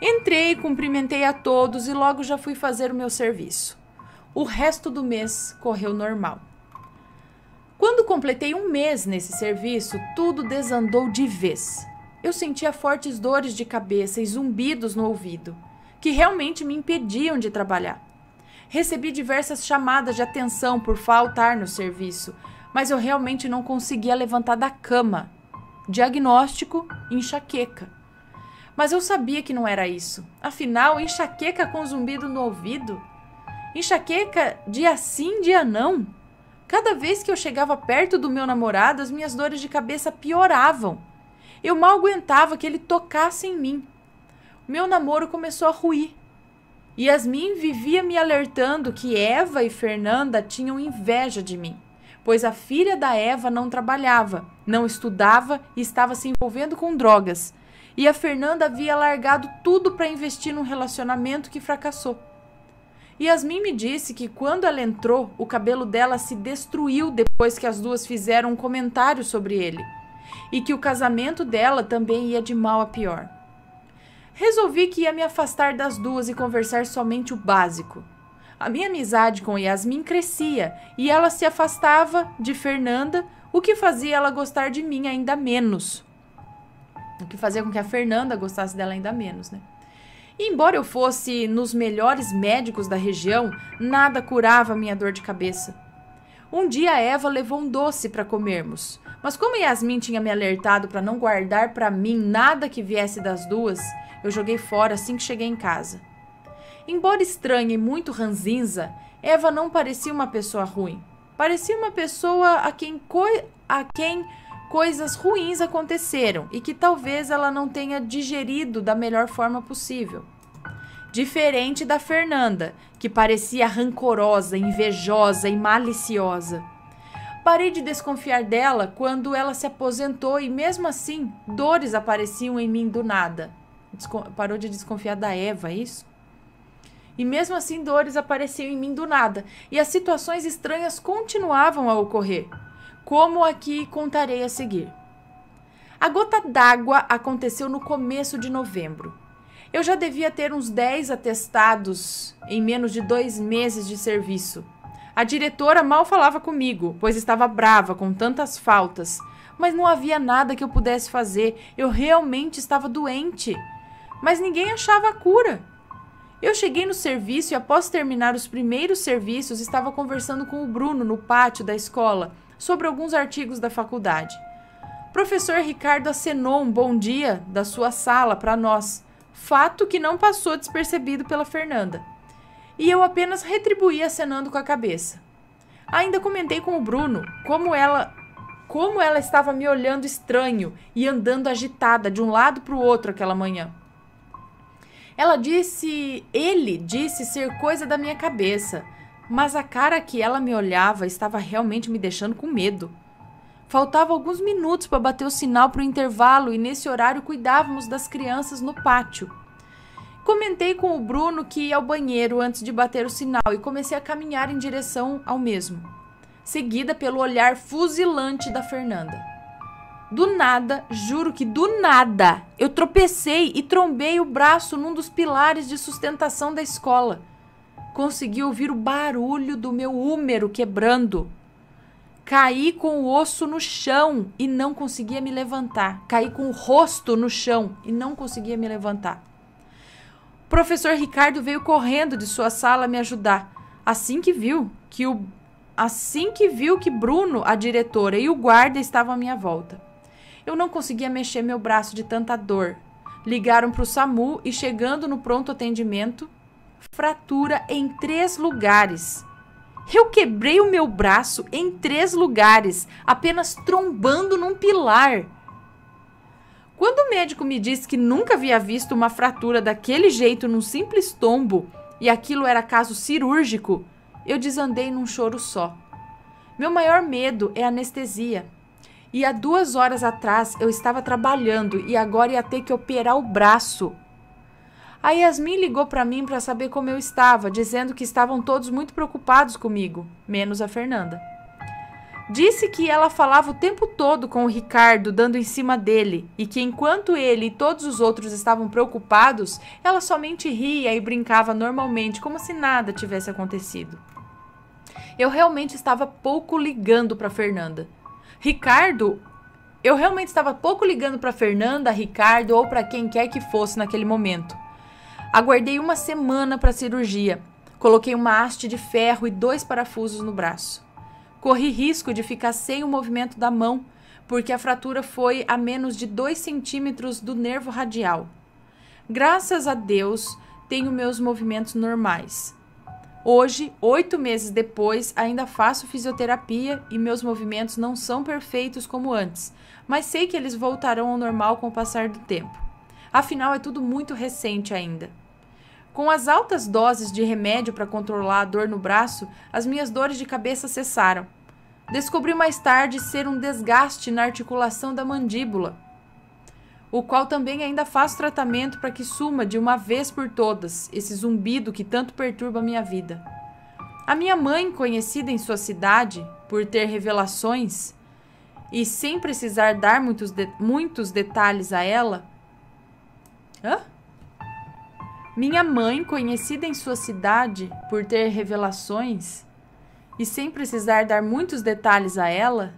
[SPEAKER 1] Entrei, cumprimentei a todos e logo já fui fazer o meu serviço. O resto do mês correu normal. Quando completei um mês nesse serviço, tudo desandou de vez. Eu sentia fortes dores de cabeça e zumbidos no ouvido, que realmente me impediam de trabalhar. Recebi diversas chamadas de atenção por faltar no serviço, mas eu realmente não conseguia levantar da cama. Diagnóstico: enxaqueca. Mas eu sabia que não era isso. Afinal, enxaqueca com zumbido no ouvido? Enxaqueca dia sim, dia não? Cada vez que eu chegava perto do meu namorado, as minhas dores de cabeça pioravam. Eu mal aguentava que ele tocasse em mim. Meu namoro começou a ruir. Yasmin vivia me alertando que Eva e Fernanda tinham inveja de mim, pois a filha da Eva não trabalhava, não estudava e estava se envolvendo com drogas. E a Fernanda havia largado tudo para investir num relacionamento que fracassou. Yasmin me disse que quando ela entrou, o cabelo dela se destruiu depois que as duas fizeram um comentário sobre ele, e que o casamento dela também ia de mal a pior resolvi que ia me afastar das duas e conversar somente o básico. A minha amizade com Yasmin crescia e ela se afastava de Fernanda, o que fazia ela gostar de mim ainda menos. O que fazia com que a Fernanda gostasse dela ainda menos, né? E embora eu fosse nos melhores médicos da região, nada curava minha dor de cabeça. Um dia Eva levou um doce para comermos, mas como Yasmin tinha me alertado para não guardar para mim nada que viesse das duas, eu joguei fora assim que cheguei em casa. Embora estranha e muito ranzinza, Eva não parecia uma pessoa ruim. Parecia uma pessoa a quem, a quem coisas ruins aconteceram e que talvez ela não tenha digerido da melhor forma possível. Diferente da Fernanda, que parecia rancorosa, invejosa e maliciosa. Parei de desconfiar dela quando ela se aposentou e, mesmo assim, dores apareciam em mim do nada parou de desconfiar da Eva, é isso? E mesmo assim, dores apareciam em mim do nada, e as situações estranhas continuavam a ocorrer, como aqui contarei a seguir. A gota d'água aconteceu no começo de novembro. Eu já devia ter uns 10 atestados em menos de dois meses de serviço. A diretora mal falava comigo, pois estava brava com tantas faltas, mas não havia nada que eu pudesse fazer. Eu realmente estava doente mas ninguém achava a cura. Eu cheguei no serviço e, após terminar os primeiros serviços, estava conversando com o Bruno no pátio da escola sobre alguns artigos da faculdade. Professor Ricardo acenou um bom dia da sua sala para nós, fato que não passou despercebido pela Fernanda. E eu apenas retribuí acenando com a cabeça. Ainda comentei com o Bruno como ela como ela estava me olhando estranho e andando agitada de um lado para o outro aquela manhã. Ela disse, ele disse ser coisa da minha cabeça, mas a cara que ela me olhava estava realmente me deixando com medo. Faltava alguns minutos para bater o sinal para o intervalo e nesse horário cuidávamos das crianças no pátio. Comentei com o Bruno que ia ao banheiro antes de bater o sinal e comecei a caminhar em direção ao mesmo, seguida pelo olhar fuzilante da Fernanda. Do nada, juro que do nada, eu tropecei e trombei o braço num dos pilares de sustentação da escola. Consegui ouvir o barulho do meu húmero quebrando. Caí com o osso no chão e não conseguia me levantar. Caí com o rosto no chão e não conseguia me levantar. O professor Ricardo veio correndo de sua sala me ajudar. Assim que viu que o assim que viu que Bruno, a diretora e o guarda estavam à minha volta. Eu não conseguia mexer meu braço de tanta dor. Ligaram para o SAMU e, chegando no pronto atendimento, fratura em três lugares. Eu quebrei o meu braço em três lugares, apenas trombando num pilar. Quando o médico me disse que nunca havia visto uma fratura daquele jeito num simples tombo e aquilo era caso cirúrgico, eu desandei num choro só. Meu maior medo é anestesia. E há duas horas atrás eu estava trabalhando e agora ia ter que operar o braço. A Yasmin ligou para mim para saber como eu estava, dizendo que estavam todos muito preocupados comigo, menos a Fernanda. Disse que ela falava o tempo todo com o Ricardo, dando em cima dele, e que enquanto ele e todos os outros estavam preocupados, ela somente ria e brincava normalmente, como se nada tivesse acontecido. Eu realmente estava pouco ligando para Fernanda. Ricardo, eu realmente estava pouco ligando para Fernanda, Ricardo ou para quem quer que fosse naquele momento. Aguardei uma semana para a cirurgia. Coloquei uma haste de ferro e dois parafusos no braço. Corri risco de ficar sem o movimento da mão, porque a fratura foi a menos de 2 centímetros do nervo radial. Graças a Deus, tenho meus movimentos normais. Hoje, oito meses depois, ainda faço fisioterapia e meus movimentos não são perfeitos como antes, mas sei que eles voltarão ao normal com o passar do tempo. Afinal, é tudo muito recente ainda. Com as altas doses de remédio para controlar a dor no braço, as minhas dores de cabeça cessaram. Descobri mais tarde ser um desgaste na articulação da mandíbula o qual também ainda faço tratamento para que suma de uma vez por todas esse zumbido que tanto perturba a minha vida. A minha mãe, conhecida em sua cidade por ter revelações e sem precisar dar muitos, de muitos detalhes a ela. Hã? Minha mãe, conhecida em sua cidade por ter revelações e sem precisar dar muitos detalhes a ela,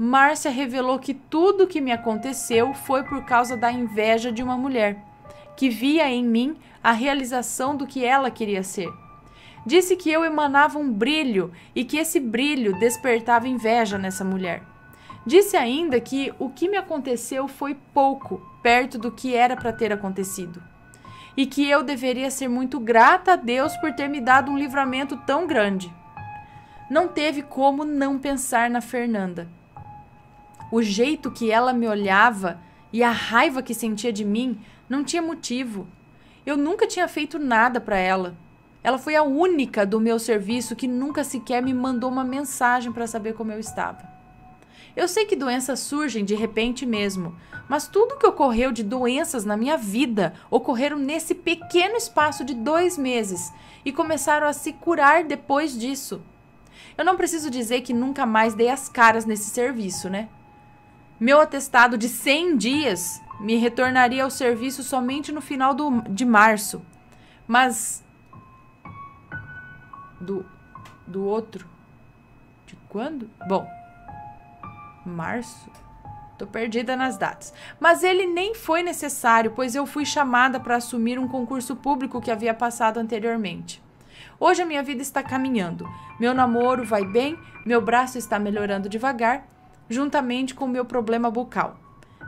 [SPEAKER 1] Márcia revelou que tudo o que me aconteceu foi por causa da inveja de uma mulher, que via em mim a realização do que ela queria ser. Disse que eu emanava um brilho e que esse brilho despertava inveja nessa mulher. Disse ainda que o que me aconteceu foi pouco, perto do que era para ter acontecido. E que eu deveria ser muito grata a Deus por ter me dado um livramento tão grande. Não teve como não pensar na Fernanda o jeito que ela me olhava e a raiva que sentia de mim não tinha motivo. Eu nunca tinha feito nada para ela. Ela foi a única do meu serviço que nunca sequer me mandou uma mensagem para saber como eu estava. Eu sei que doenças surgem de repente mesmo, mas tudo o que ocorreu de doenças na minha vida ocorreram nesse pequeno espaço de dois meses e começaram a se curar depois disso. Eu não preciso dizer que nunca mais dei as caras nesse serviço, né? Meu atestado de 100 dias me retornaria ao serviço somente no final do, de março. Mas. Do, do outro. De quando? Bom. Março? Tô perdida nas datas. Mas ele nem foi necessário, pois eu fui chamada para assumir um concurso público que havia passado anteriormente. Hoje a minha vida está caminhando. Meu namoro vai bem, meu braço está melhorando devagar juntamente com o meu problema bucal.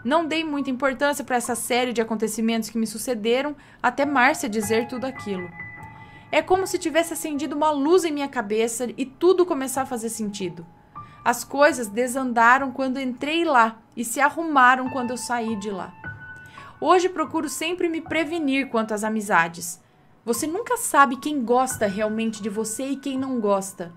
[SPEAKER 1] Não dei muita importância para essa série de acontecimentos que me sucederam até Márcia dizer tudo aquilo. É como se tivesse acendido uma luz em minha cabeça e tudo começar a fazer sentido. As coisas desandaram quando entrei lá e se arrumaram quando eu saí de lá. Hoje procuro sempre me prevenir quanto às amizades. Você nunca sabe quem gosta realmente de você e quem não gosta.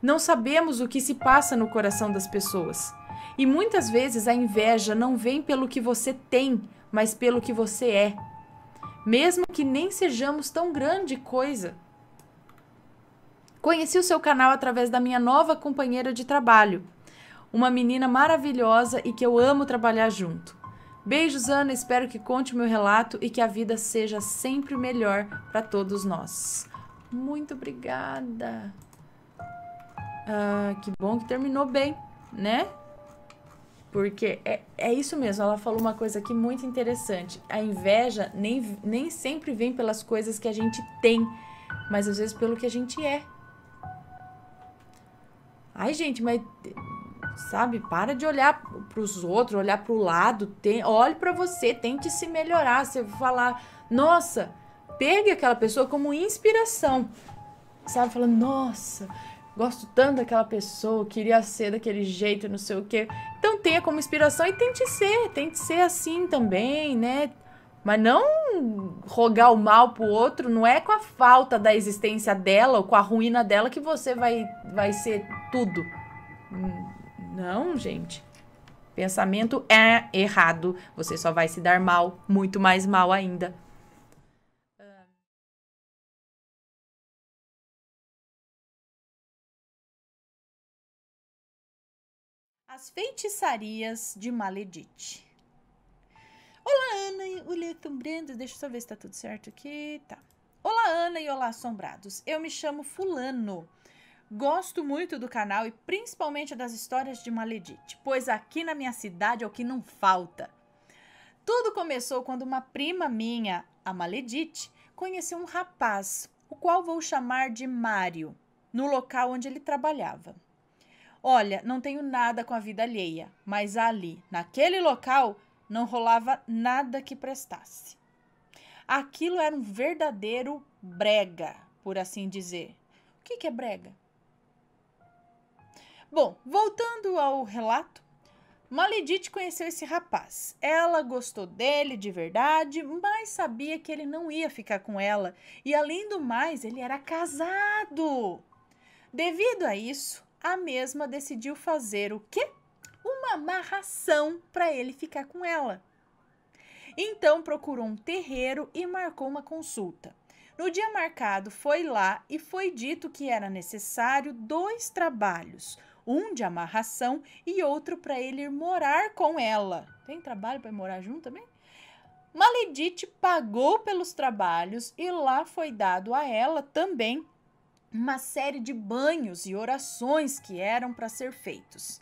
[SPEAKER 1] Não sabemos o que se passa no coração das pessoas. E muitas vezes a inveja não vem pelo que você tem, mas pelo que você é. Mesmo que nem sejamos tão grande coisa. Conheci o seu canal através da minha nova companheira de trabalho, uma menina maravilhosa e que eu amo trabalhar junto. Beijos, Ana, espero que conte o meu relato e que a vida seja sempre melhor para todos nós. Muito obrigada! Ah, que bom que terminou bem, né? Porque é, é isso mesmo, ela falou uma coisa aqui muito interessante. A inveja nem, nem sempre vem pelas coisas que a gente tem, mas às vezes pelo que a gente é. Ai, gente, mas sabe, para de olhar para os outros, olhar para o lado, tem, olhe para você, tente se melhorar, você falar, nossa, pegue aquela pessoa como inspiração. Sabe, falando, nossa, gosto tanto daquela pessoa, queria ser daquele jeito, não sei o quê. Então tenha como inspiração e tente ser, tente ser assim também, né? Mas não rogar o mal pro outro, não é com a falta da existência dela ou com a ruína dela que você vai, vai ser tudo. Não, gente. Pensamento é errado. Você só vai se dar mal, muito mais mal ainda. As feitiçarias de Maledite. Olá, Ana e olá, Cambrando. Deixa eu só ver se tá tudo certo aqui. Tá. Olá, Ana e olá, assombrados. Eu me chamo Fulano. Gosto muito do canal e principalmente das histórias de Maledite, pois aqui na minha cidade é o que não falta. Tudo começou quando uma prima minha, a Maledite, conheceu um rapaz, o qual vou chamar de Mário, no local onde ele trabalhava. Olha, não tenho nada com a vida alheia, mas ali, naquele local, não rolava nada que prestasse. Aquilo era um verdadeiro brega, por assim dizer. O que, que é brega? Bom, voltando ao relato, Maledite conheceu esse rapaz. Ela gostou dele de verdade, mas sabia que ele não ia ficar com ela. E além do mais, ele era casado. Devido a isso, a mesma decidiu fazer o quê? Uma amarração para ele ficar com ela. Então procurou um terreiro e marcou uma consulta. No dia marcado, foi lá e foi dito que era necessário dois trabalhos, um de amarração e outro para ele ir morar com ela. Tem trabalho para morar junto também? Maledite pagou pelos trabalhos e lá foi dado a ela também uma série de banhos e orações que eram para ser feitos.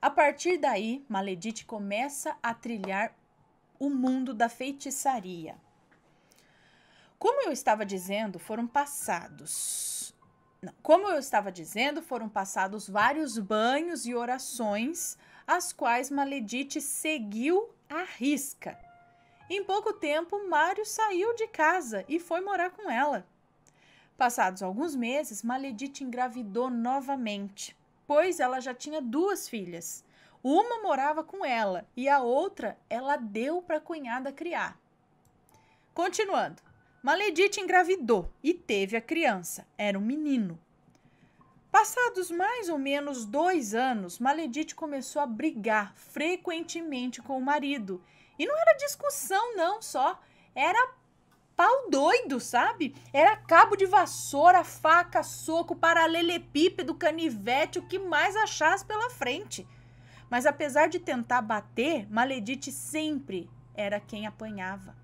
[SPEAKER 1] A partir daí, Maledite começa a trilhar o mundo da feitiçaria. Como eu estava dizendo, foram passados. Não, como eu estava dizendo, foram passados vários banhos e orações, as quais Maledite seguiu à risca. Em pouco tempo, Mário saiu de casa e foi morar com ela. Passados alguns meses, Maledite engravidou novamente, pois ela já tinha duas filhas. Uma morava com ela e a outra ela deu para a cunhada criar. Continuando, Maledite engravidou e teve a criança. Era um menino. Passados mais ou menos dois anos, Maledite começou a brigar frequentemente com o marido. E não era discussão, não, só. Era pau doido, sabe? Era cabo de vassoura, faca, soco, paralelepípedo, canivete, o que mais achasse pela frente. Mas apesar de tentar bater, Maledite sempre era quem apanhava.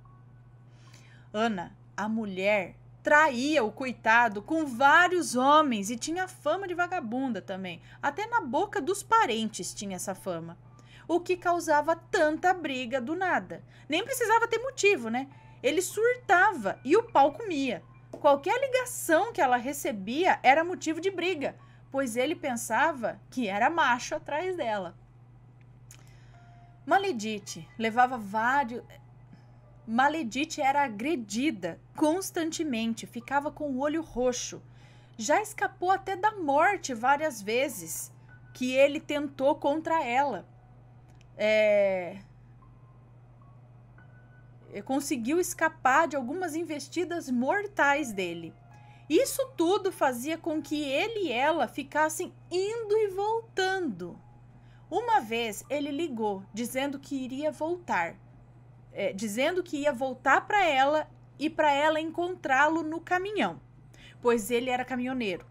[SPEAKER 1] Ana, a mulher, traía o coitado com vários homens e tinha fama de vagabunda também. Até na boca dos parentes tinha essa fama. O que causava tanta briga do nada. Nem precisava ter motivo, né? Ele surtava e o pau comia. Qualquer ligação que ela recebia era motivo de briga, pois ele pensava que era macho atrás dela. Maledite levava vários. Maledite era agredida constantemente, ficava com o olho roxo. Já escapou até da morte várias vezes que ele tentou contra ela. É, eh, conseguiu escapar de algumas investidas mortais dele. Isso tudo fazia com que ele e ela ficassem indo e voltando. Uma vez ele ligou dizendo que iria voltar, é, dizendo que ia voltar para ela e para ela encontrá-lo no caminhão, pois ele era caminhoneiro.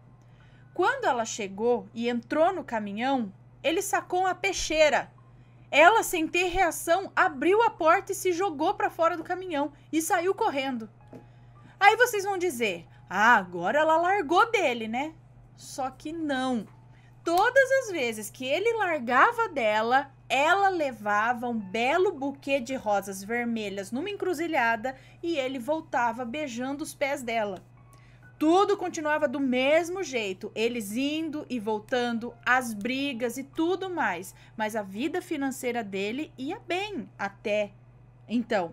[SPEAKER 1] Quando ela chegou e entrou no caminhão, ele sacou uma peixeira ela, sem ter reação, abriu a porta e se jogou para fora do caminhão e saiu correndo. Aí vocês vão dizer: "Ah, agora ela largou dele, né?" Só que não. Todas as vezes que ele largava dela, ela levava um belo buquê de rosas vermelhas numa encruzilhada e ele voltava beijando os pés dela. Tudo continuava do mesmo jeito, eles indo e voltando, as brigas e tudo mais, mas a vida financeira dele ia bem até então,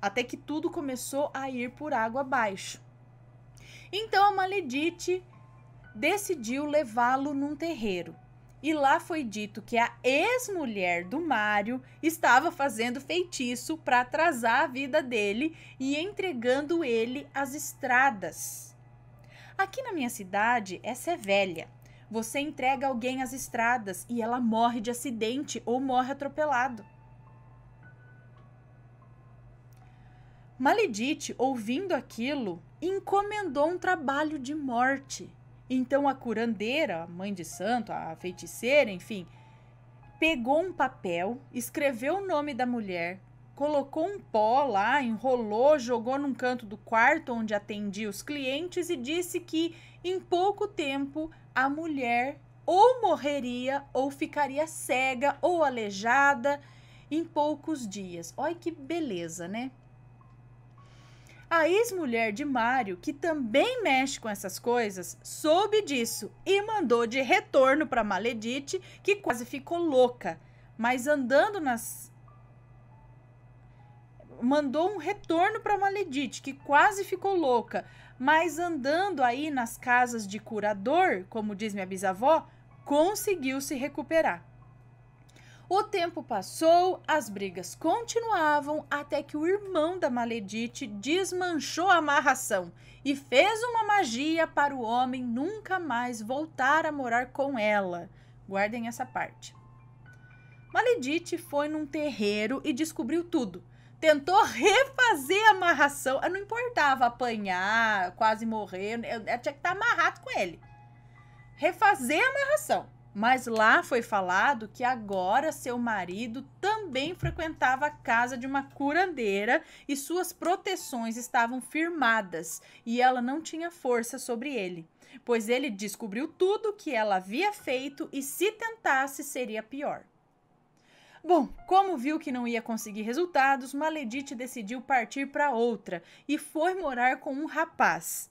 [SPEAKER 1] até que tudo começou a ir por água abaixo. Então a Maledite decidiu levá-lo num terreiro. E lá foi dito que a ex-mulher do Mário estava fazendo feitiço para atrasar a vida dele e entregando ele às estradas. Aqui na minha cidade, essa é velha. Você entrega alguém às estradas e ela morre de acidente ou morre atropelado. Maledite, ouvindo aquilo, encomendou um trabalho de morte. Então a curandeira, a mãe de santo, a feiticeira, enfim, pegou um papel, escreveu o nome da mulher, colocou um pó lá, enrolou, jogou num canto do quarto onde atendia os clientes e disse que em pouco tempo a mulher ou morreria ou ficaria cega ou aleijada em poucos dias. Olha que beleza, né? A ex-mulher de Mário, que também mexe com essas coisas, soube disso e mandou de retorno para Maledite, que quase ficou louca, mas andando nas mandou um retorno para Maledite, que quase ficou louca, mas andando aí nas casas de curador, como diz minha bisavó, conseguiu se recuperar. O tempo passou, as brigas continuavam até que o irmão da Maledite desmanchou a amarração e fez uma magia para o homem nunca mais voltar a morar com ela. Guardem essa parte. Maledite foi num terreiro e descobriu tudo tentou refazer a amarração. Eu não importava apanhar, quase morrer, eu, eu tinha que estar amarrado com ele. Refazer a amarração. Mas lá foi falado que agora seu marido também frequentava a casa de uma curandeira e suas proteções estavam firmadas e ela não tinha força sobre ele, pois ele descobriu tudo que ela havia feito e se tentasse seria pior. Bom, como viu que não ia conseguir resultados, Maledite decidiu partir para outra e foi morar com um rapaz,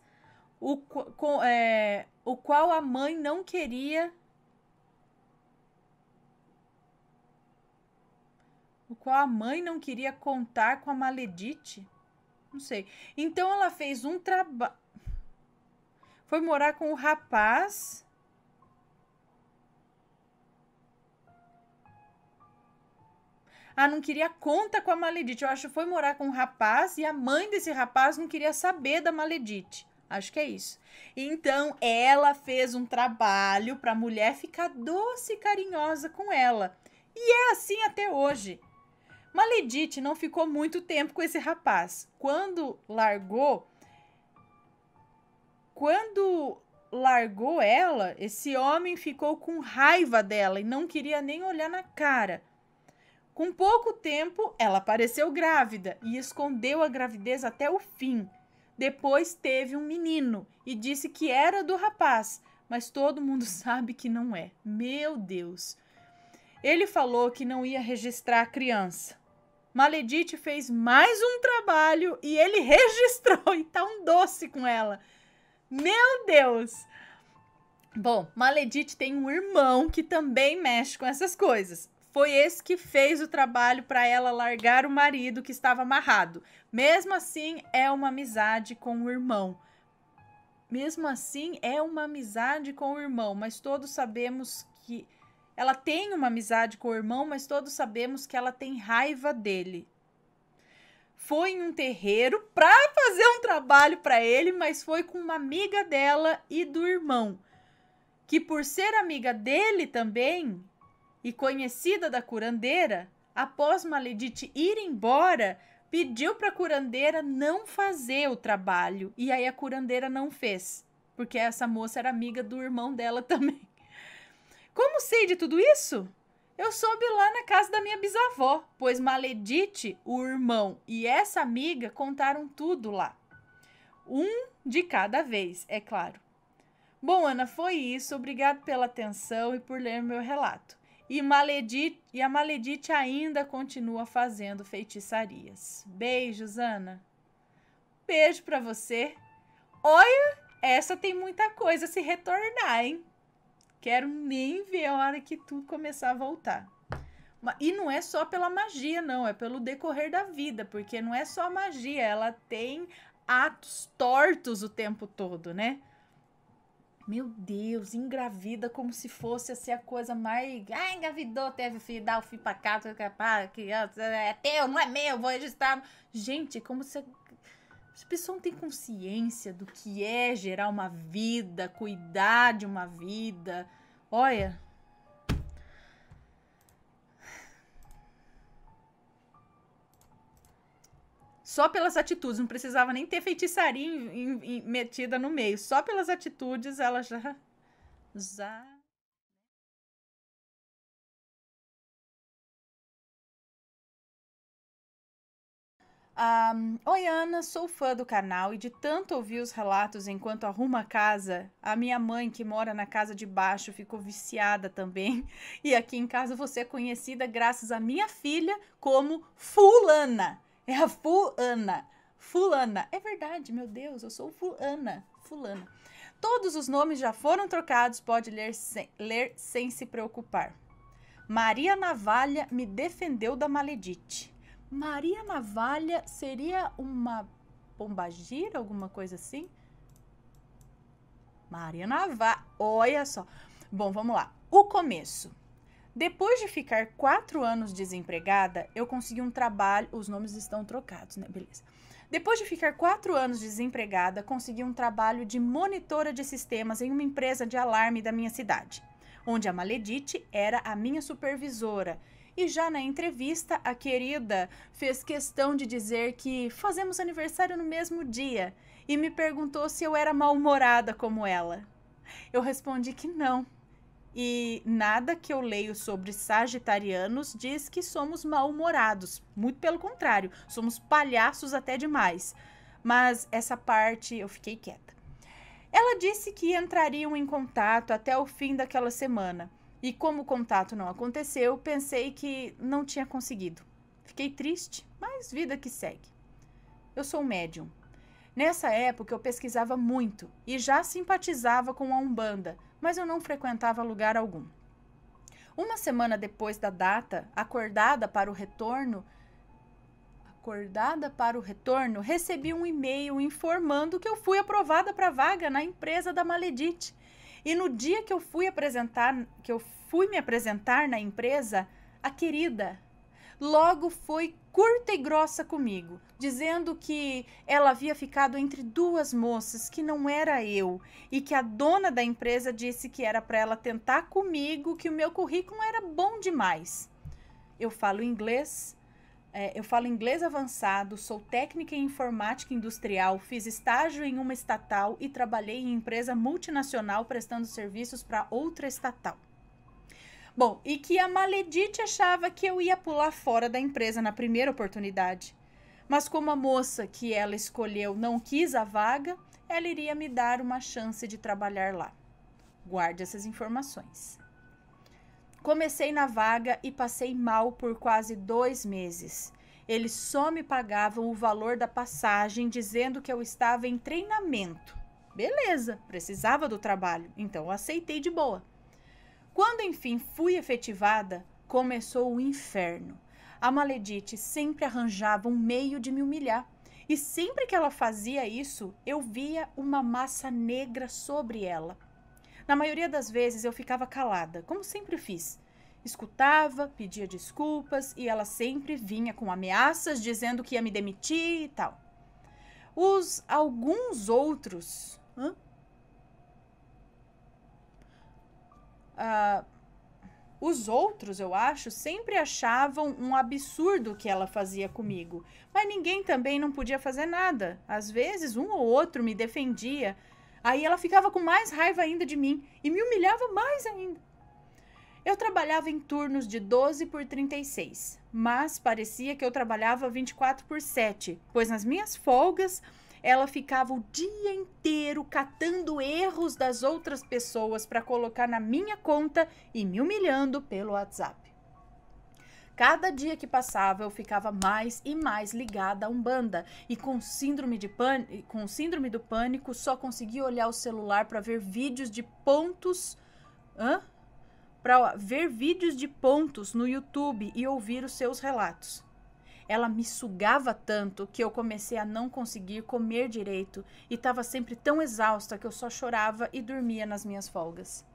[SPEAKER 1] o, com, é, o qual a mãe não queria. O qual a mãe não queria contar com a Maledite? Não sei. Então ela fez um trabalho. Foi morar com o rapaz Ah, não queria conta com a Maledite. Eu acho que foi morar com um rapaz e a mãe desse rapaz não queria saber da Maledite. Acho que é isso. Então, ela fez um trabalho para a mulher ficar doce e carinhosa com ela. E é assim até hoje. Maledite não ficou muito tempo com esse rapaz. Quando largou. Quando largou ela, esse homem ficou com raiva dela e não queria nem olhar na cara. Com pouco tempo, ela apareceu grávida e escondeu a gravidez até o fim. Depois teve um menino e disse que era do rapaz, mas todo mundo sabe que não é. Meu Deus! Ele falou que não ia registrar a criança. Maledite fez mais um trabalho e ele registrou e tá um doce com ela. Meu Deus! Bom, Maledite tem um irmão que também mexe com essas coisas foi esse que fez o trabalho para ela largar o marido que estava amarrado. Mesmo assim, é uma amizade com o irmão. Mesmo assim, é uma amizade com o irmão, mas todos sabemos que ela tem uma amizade com o irmão, mas todos sabemos que ela tem raiva dele. Foi em um terreiro para fazer um trabalho para ele, mas foi com uma amiga dela e do irmão, que por ser amiga dele também, e conhecida da curandeira, após Maledite ir embora, pediu para a curandeira não fazer o trabalho. E aí a curandeira não fez, porque essa moça era amiga do irmão dela também. Como sei de tudo isso? Eu soube lá na casa da minha bisavó, pois Maledite, o irmão e essa amiga contaram tudo lá. Um de cada vez, é claro. Bom, Ana, foi isso. Obrigado pela atenção e por ler meu relato. E, maledit e a Maledite ainda continua fazendo feitiçarias. Beijos, Ana. Beijo para você. Olha, essa tem muita coisa a se retornar, hein? Quero nem ver a hora que tudo começar a voltar. E não é só pela magia, não, é pelo decorrer da vida, porque não é só magia, ela tem atos tortos o tempo todo, né? Meu Deus, engravida como se fosse assim, a coisa mais. Ah, engravidou, teve filho, dá o filho pra cá, tu é criança, é teu, não é meu, vou registrar. Gente, é como se. as pessoas não têm consciência do que é gerar uma vida, cuidar de uma vida. Olha, só pelas atitudes, não precisava nem ter feitiçaria em, em, metida no meio, só pelas atitudes ela já. já... Um, Oi, Ana, sou fã do canal e de tanto ouvir os relatos enquanto arruma a casa, a minha mãe, que mora na casa de baixo, ficou viciada também. E aqui em casa você é conhecida graças à minha filha como Fulana. É a fulana. Fulana. É verdade, meu Deus, eu sou fulana. Fulana. Todos os nomes já foram trocados, pode ler sem, ler sem se preocupar. Maria Navalha me defendeu da maledite. Maria Navalha seria uma pombagira, alguma coisa assim? Maria Navalha. Olha só. Bom, vamos lá. O começo. Depois de ficar quatro anos desempregada, eu consegui um trabalho. Os nomes estão trocados, né? Beleza. Depois de ficar quatro anos desempregada, consegui um trabalho de monitora de sistemas em uma empresa de alarme da minha cidade, onde a Maledite era a minha supervisora. E já na entrevista, a querida fez questão de dizer que fazemos aniversário no mesmo dia e me perguntou se eu era mal-humorada como ela. Eu respondi que não, e nada que eu leio sobre sagitarianos diz que somos mal-humorados. Muito pelo contrário, somos palhaços até demais. Mas essa parte eu fiquei quieta. Ela disse que entrariam em contato até o fim daquela semana. E como o contato não aconteceu, pensei que não tinha conseguido. Fiquei triste, mas vida que segue. Eu sou médium. Nessa época eu pesquisava muito e já simpatizava com a Umbanda, mas eu não frequentava lugar algum. Uma semana depois da data acordada para o retorno, acordada para o retorno, recebi um e-mail informando que eu fui aprovada para vaga na empresa da Maledite. E no dia que eu fui apresentar, que eu fui me apresentar na empresa, a querida, logo foi curta e grossa comigo, dizendo que ela havia ficado entre duas moças, que não era eu, e que a dona da empresa disse que era para ela tentar comigo, que o meu currículo era bom demais. Eu falo inglês, é, eu falo inglês avançado, sou técnica em informática industrial, fiz estágio em uma estatal e trabalhei em empresa multinacional prestando serviços para outra estatal. Bom, e que a maledite achava que eu ia pular fora da empresa na primeira oportunidade. Mas como a moça que ela escolheu não quis a vaga, ela iria me dar uma chance de trabalhar lá. Guarde essas informações. Comecei na vaga e passei mal por quase dois meses. Eles só me pagavam o valor da passagem, dizendo que eu estava em treinamento. Beleza, precisava do trabalho, então eu aceitei de boa. Quando enfim fui efetivada, começou o inferno. A Maledite sempre arranjava um meio de me humilhar. E sempre que ela fazia isso, eu via uma massa negra sobre ela. Na maioria das vezes eu ficava calada, como sempre fiz. Escutava, pedia desculpas e ela sempre vinha com ameaças dizendo que ia me demitir e tal. Os alguns outros Uh, os outros, eu acho, sempre achavam um absurdo o que ela fazia comigo. Mas ninguém também não podia fazer nada. Às vezes, um ou outro me defendia. Aí ela ficava com mais raiva ainda de mim e me humilhava mais ainda. Eu trabalhava em turnos de 12 por 36, mas parecia que eu trabalhava 24 por 7, pois nas minhas folgas ela ficava o dia inteiro catando erros das outras pessoas para colocar na minha conta e me humilhando pelo WhatsApp. Cada dia que passava, eu ficava mais e mais ligada a Umbanda e com síndrome, de pânico, com síndrome do pânico, só conseguia olhar o celular para ver vídeos de pontos. Hã? Para ver vídeos de pontos no YouTube e ouvir os seus relatos ela me sugava tanto que eu comecei a não conseguir comer direito e estava sempre tão exausta que eu só chorava e dormia nas minhas folgas.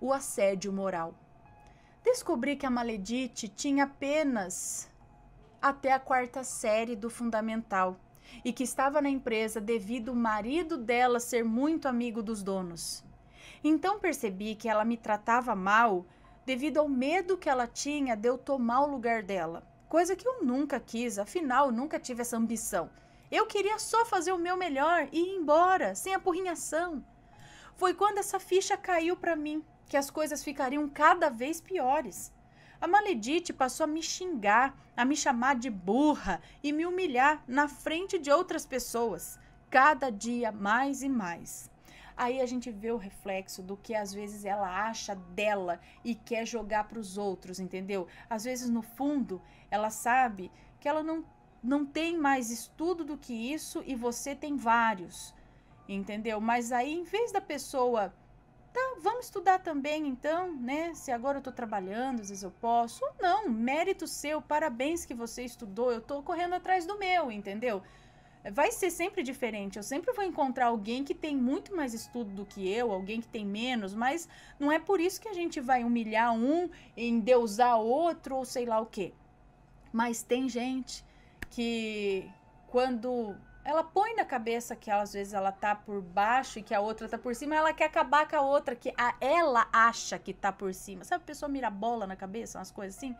[SPEAKER 1] O assédio moral. Descobri que a Maledite tinha apenas até a quarta série do Fundamental e que estava na empresa devido o marido dela ser muito amigo dos donos. Então percebi que ela me tratava mal devido ao medo que ela tinha de eu tomar o lugar dela coisa que eu nunca quis, afinal, eu nunca tive essa ambição. Eu queria só fazer o meu melhor e ir embora, sem apurrinhação. Foi quando essa ficha caiu para mim que as coisas ficariam cada vez piores. A Maledite passou a me xingar, a me chamar de burra e me humilhar na frente de outras pessoas, cada dia mais e mais. Aí a gente vê o reflexo do que às vezes ela acha dela e quer jogar para os outros, entendeu? Às vezes no fundo ela sabe que ela não, não tem mais estudo do que isso e você tem vários, entendeu? Mas aí, em vez da pessoa, tá, vamos estudar também então, né? Se agora eu tô trabalhando, às vezes eu posso, ou não, mérito seu, parabéns que você estudou, eu tô correndo atrás do meu, entendeu? vai ser sempre diferente. Eu sempre vou encontrar alguém que tem muito mais estudo do que eu, alguém que tem menos, mas não é por isso que a gente vai humilhar um, endeusar outro ou sei lá o quê. Mas tem gente que quando ela põe na cabeça que ela, às vezes ela tá por baixo e que a outra tá por cima, ela quer acabar com a outra que a, ela acha que tá por cima. Sabe, a pessoa mira bola na cabeça, umas coisas assim?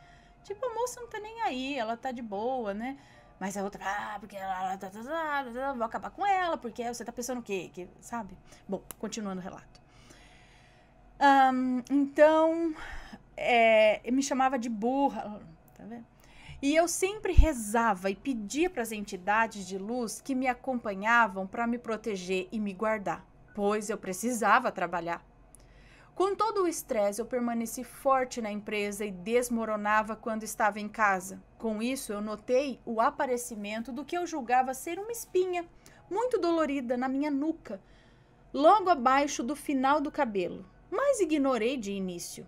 [SPEAKER 1] Tipo, a moça não tá nem aí, ela tá de boa, né? Mas a outra, ah, porque ela, tá, tá, tá, vou acabar com ela, porque você tá pensando o quê? Que, sabe? Bom, continuando o relato. Um, então, é, me chamava de burra, tá vendo? E eu sempre rezava e pedia para as entidades de luz que me acompanhavam para me proteger e me guardar, pois eu precisava trabalhar. Com todo o estresse, eu permaneci forte na empresa e desmoronava quando estava em casa. Com isso, eu notei o aparecimento do que eu julgava ser uma espinha, muito dolorida, na minha nuca, logo abaixo do final do cabelo, mas ignorei de início.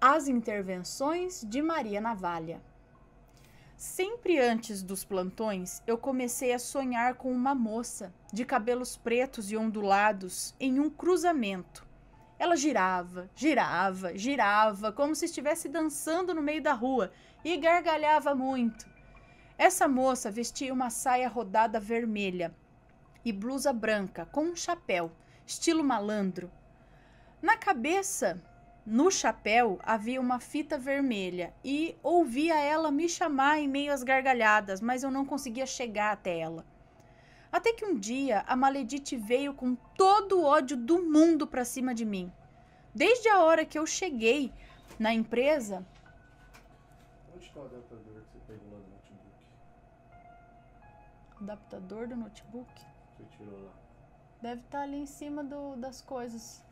[SPEAKER 1] As intervenções de Maria Navalha. Sempre antes dos plantões, eu comecei a sonhar com uma moça de cabelos pretos e ondulados em um cruzamento. Ela girava, girava, girava, como se estivesse dançando no meio da rua e gargalhava muito. Essa moça vestia uma saia rodada vermelha e blusa branca com um chapéu, estilo malandro. Na cabeça no chapéu havia uma fita vermelha e ouvia ela me chamar em meio às gargalhadas, mas eu não conseguia chegar até ela. Até que um dia a maledite veio com todo o ódio do mundo para cima de mim. Desde a hora que eu cheguei na empresa. Onde está é o adaptador que você pegou lá do notebook? Adaptador do notebook? Você tirou lá. Deve estar tá ali em cima do, das coisas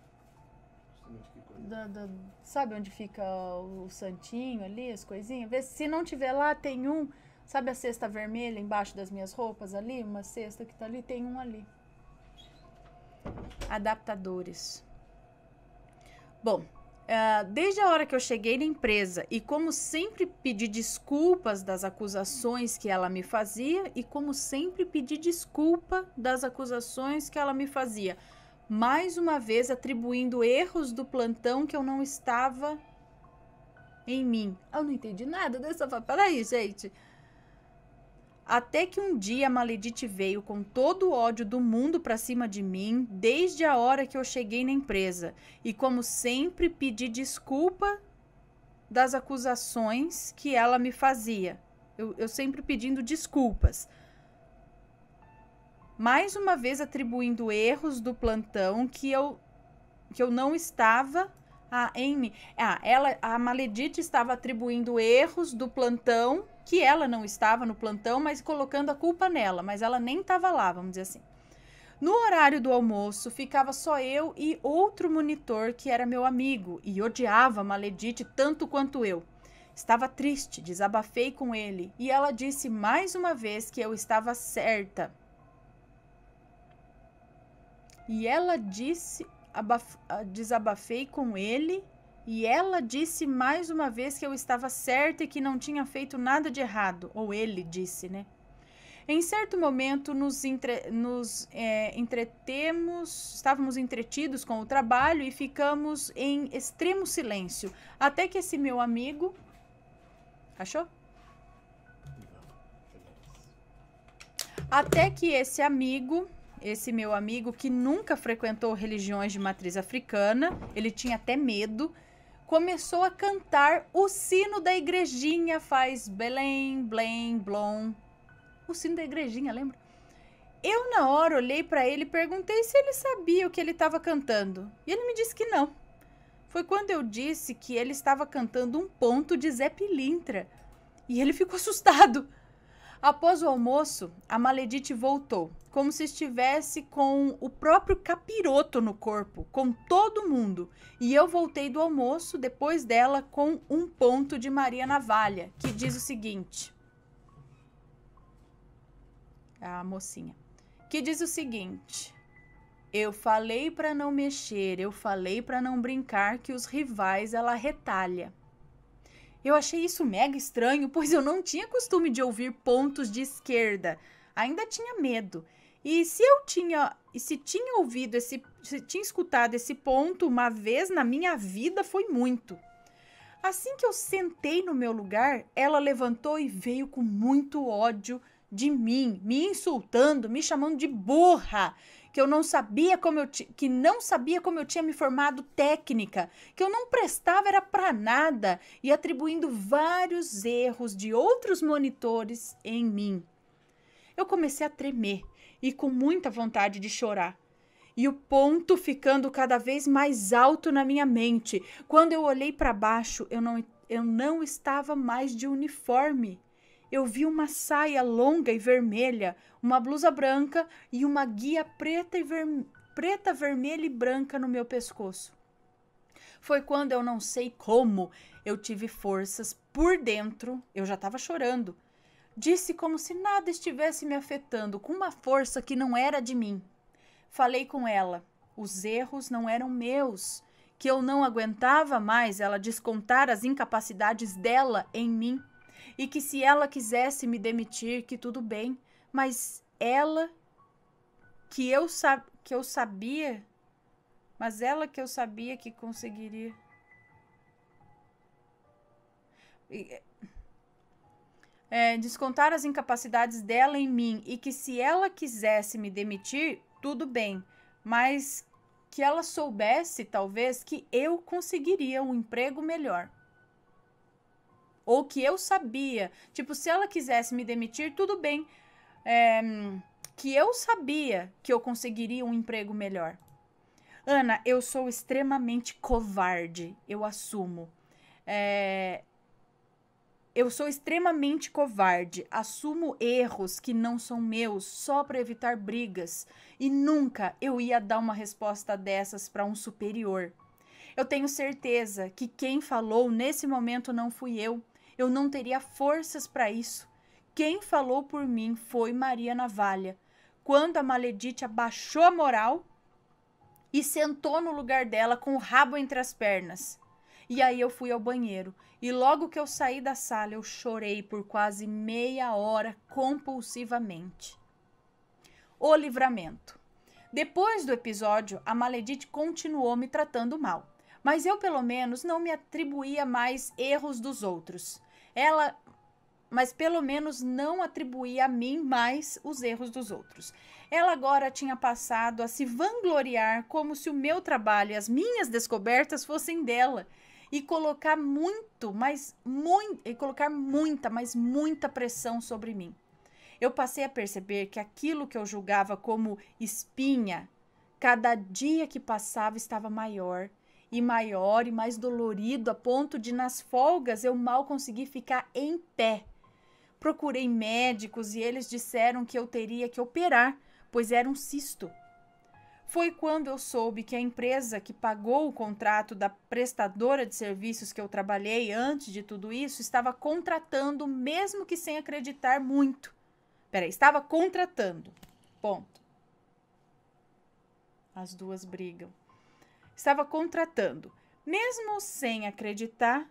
[SPEAKER 1] da, da, sabe onde fica o santinho ali, as coisinhas? Vê se não tiver lá, tem um. Sabe a cesta vermelha embaixo das minhas roupas ali? Uma cesta que tá ali, tem um ali. Adaptadores. Bom, uh, desde a hora que eu cheguei na empresa e como sempre pedi desculpas das acusações que ela me fazia e como sempre pedi desculpa das acusações que ela me fazia mais uma vez atribuindo erros do plantão que eu não estava em mim. Eu não entendi nada dessa. Peraí, gente. Até que um dia a maledite veio com todo o ódio do mundo para cima de mim, desde a hora que eu cheguei na empresa. E como sempre, pedi desculpa das acusações que ela me fazia. Eu, eu sempre pedindo desculpas mais uma vez atribuindo erros do plantão que eu que eu não estava a ah, Amy, ah, ela, a Maledite estava atribuindo erros do plantão que ela não estava no plantão, mas colocando a culpa nela, mas ela nem estava lá, vamos dizer assim. No horário do almoço, ficava só eu e outro monitor que era meu amigo e odiava a Maledite tanto quanto eu. Estava triste, desabafei com ele e ela disse mais uma vez que eu estava certa e ela disse, abaf, ah, desabafei com ele, e ela disse mais uma vez que eu estava certa e que não tinha feito nada de errado. Ou ele disse, né? Em certo momento, nos, entre, nos é, entretemos, estávamos entretidos com o trabalho e ficamos em extremo silêncio, até que esse meu amigo. Achou? Até que esse amigo esse meu amigo que nunca frequentou religiões de matriz africana, ele tinha até medo, começou a cantar o sino da igrejinha, faz Belém, Blém, Blom. O sino da igrejinha, lembra? Eu, na hora, olhei para ele e perguntei se ele sabia o que ele estava cantando. E ele me disse que não. Foi quando eu disse que ele estava cantando um ponto de Zé Pilintra. E ele ficou assustado. Após o almoço, a Maledite voltou, como se estivesse com o próprio capiroto no corpo, com todo mundo. E eu voltei do almoço depois dela com um ponto de Maria Navalha, que diz o seguinte: A mocinha. Que diz o seguinte: Eu falei para não mexer, eu falei para não brincar que os rivais ela retalha. Eu achei isso mega estranho, pois eu não tinha costume de ouvir pontos de esquerda. Ainda tinha medo. E se eu tinha, se tinha ouvido esse, se tinha escutado esse ponto uma vez na minha vida, foi muito. Assim que eu sentei no meu lugar, ela levantou e veio com muito ódio de mim, me insultando, me chamando de burra que eu não sabia como eu que não sabia como eu tinha me formado técnica, que eu não prestava era para nada e atribuindo vários erros de outros monitores em mim. Eu comecei a tremer e com muita vontade de chorar e o ponto ficando cada vez mais alto na minha mente. Quando eu olhei para baixo, eu não, eu não estava mais de uniforme eu vi uma saia longa e vermelha, uma blusa branca e uma guia preta, e ver... preta vermelha e branca no meu pescoço. Foi quando eu não sei como eu tive forças por dentro, eu já estava chorando. Disse como se nada estivesse me afetando, com uma força que não era de mim. Falei com ela. Os erros não eram meus, que eu não aguentava mais ela descontar as incapacidades dela em mim e que se ela quisesse me demitir, que tudo bem, mas ela que eu que eu sabia, mas ela que eu sabia que conseguiria. E, é, é, descontar as incapacidades dela em mim e que se ela quisesse me demitir, tudo bem, mas que ela soubesse talvez que eu conseguiria um emprego melhor. Ou que eu sabia. Tipo, se ela quisesse me demitir, tudo bem. É, que eu sabia que eu conseguiria um emprego melhor. Ana, eu sou extremamente covarde, eu assumo. É, eu sou extremamente covarde, assumo erros que não são meus só para evitar brigas e nunca eu ia dar uma resposta dessas para um superior. Eu tenho certeza que quem falou nesse momento não fui eu, eu não teria forças para isso. Quem falou por mim foi Maria Navalha. Quando a maledite abaixou a moral e sentou no lugar dela com o rabo entre as pernas. E aí eu fui ao banheiro. E logo que eu saí da sala, eu chorei por quase meia hora compulsivamente. O livramento. Depois do episódio, a Maledite continuou me tratando mal, mas eu pelo menos não me atribuía mais erros dos outros ela, mas pelo menos não atribuía a mim mais os erros dos outros. Ela agora tinha passado a se vangloriar como se o meu trabalho e as minhas descobertas fossem dela e colocar muito, mas muito, e colocar muita, mas muita pressão sobre mim. Eu passei a perceber que aquilo que eu julgava como espinha, cada dia que passava estava maior e maior e mais dolorido, a ponto de nas folgas eu mal consegui ficar em pé. Procurei médicos e eles disseram que eu teria que operar, pois era um cisto. Foi quando eu soube que a empresa que pagou o contrato da prestadora de serviços que eu trabalhei antes de tudo isso estava contratando, mesmo que sem acreditar muito. Peraí, estava contratando. Ponto. As duas brigam estava contratando. Mesmo sem acreditar,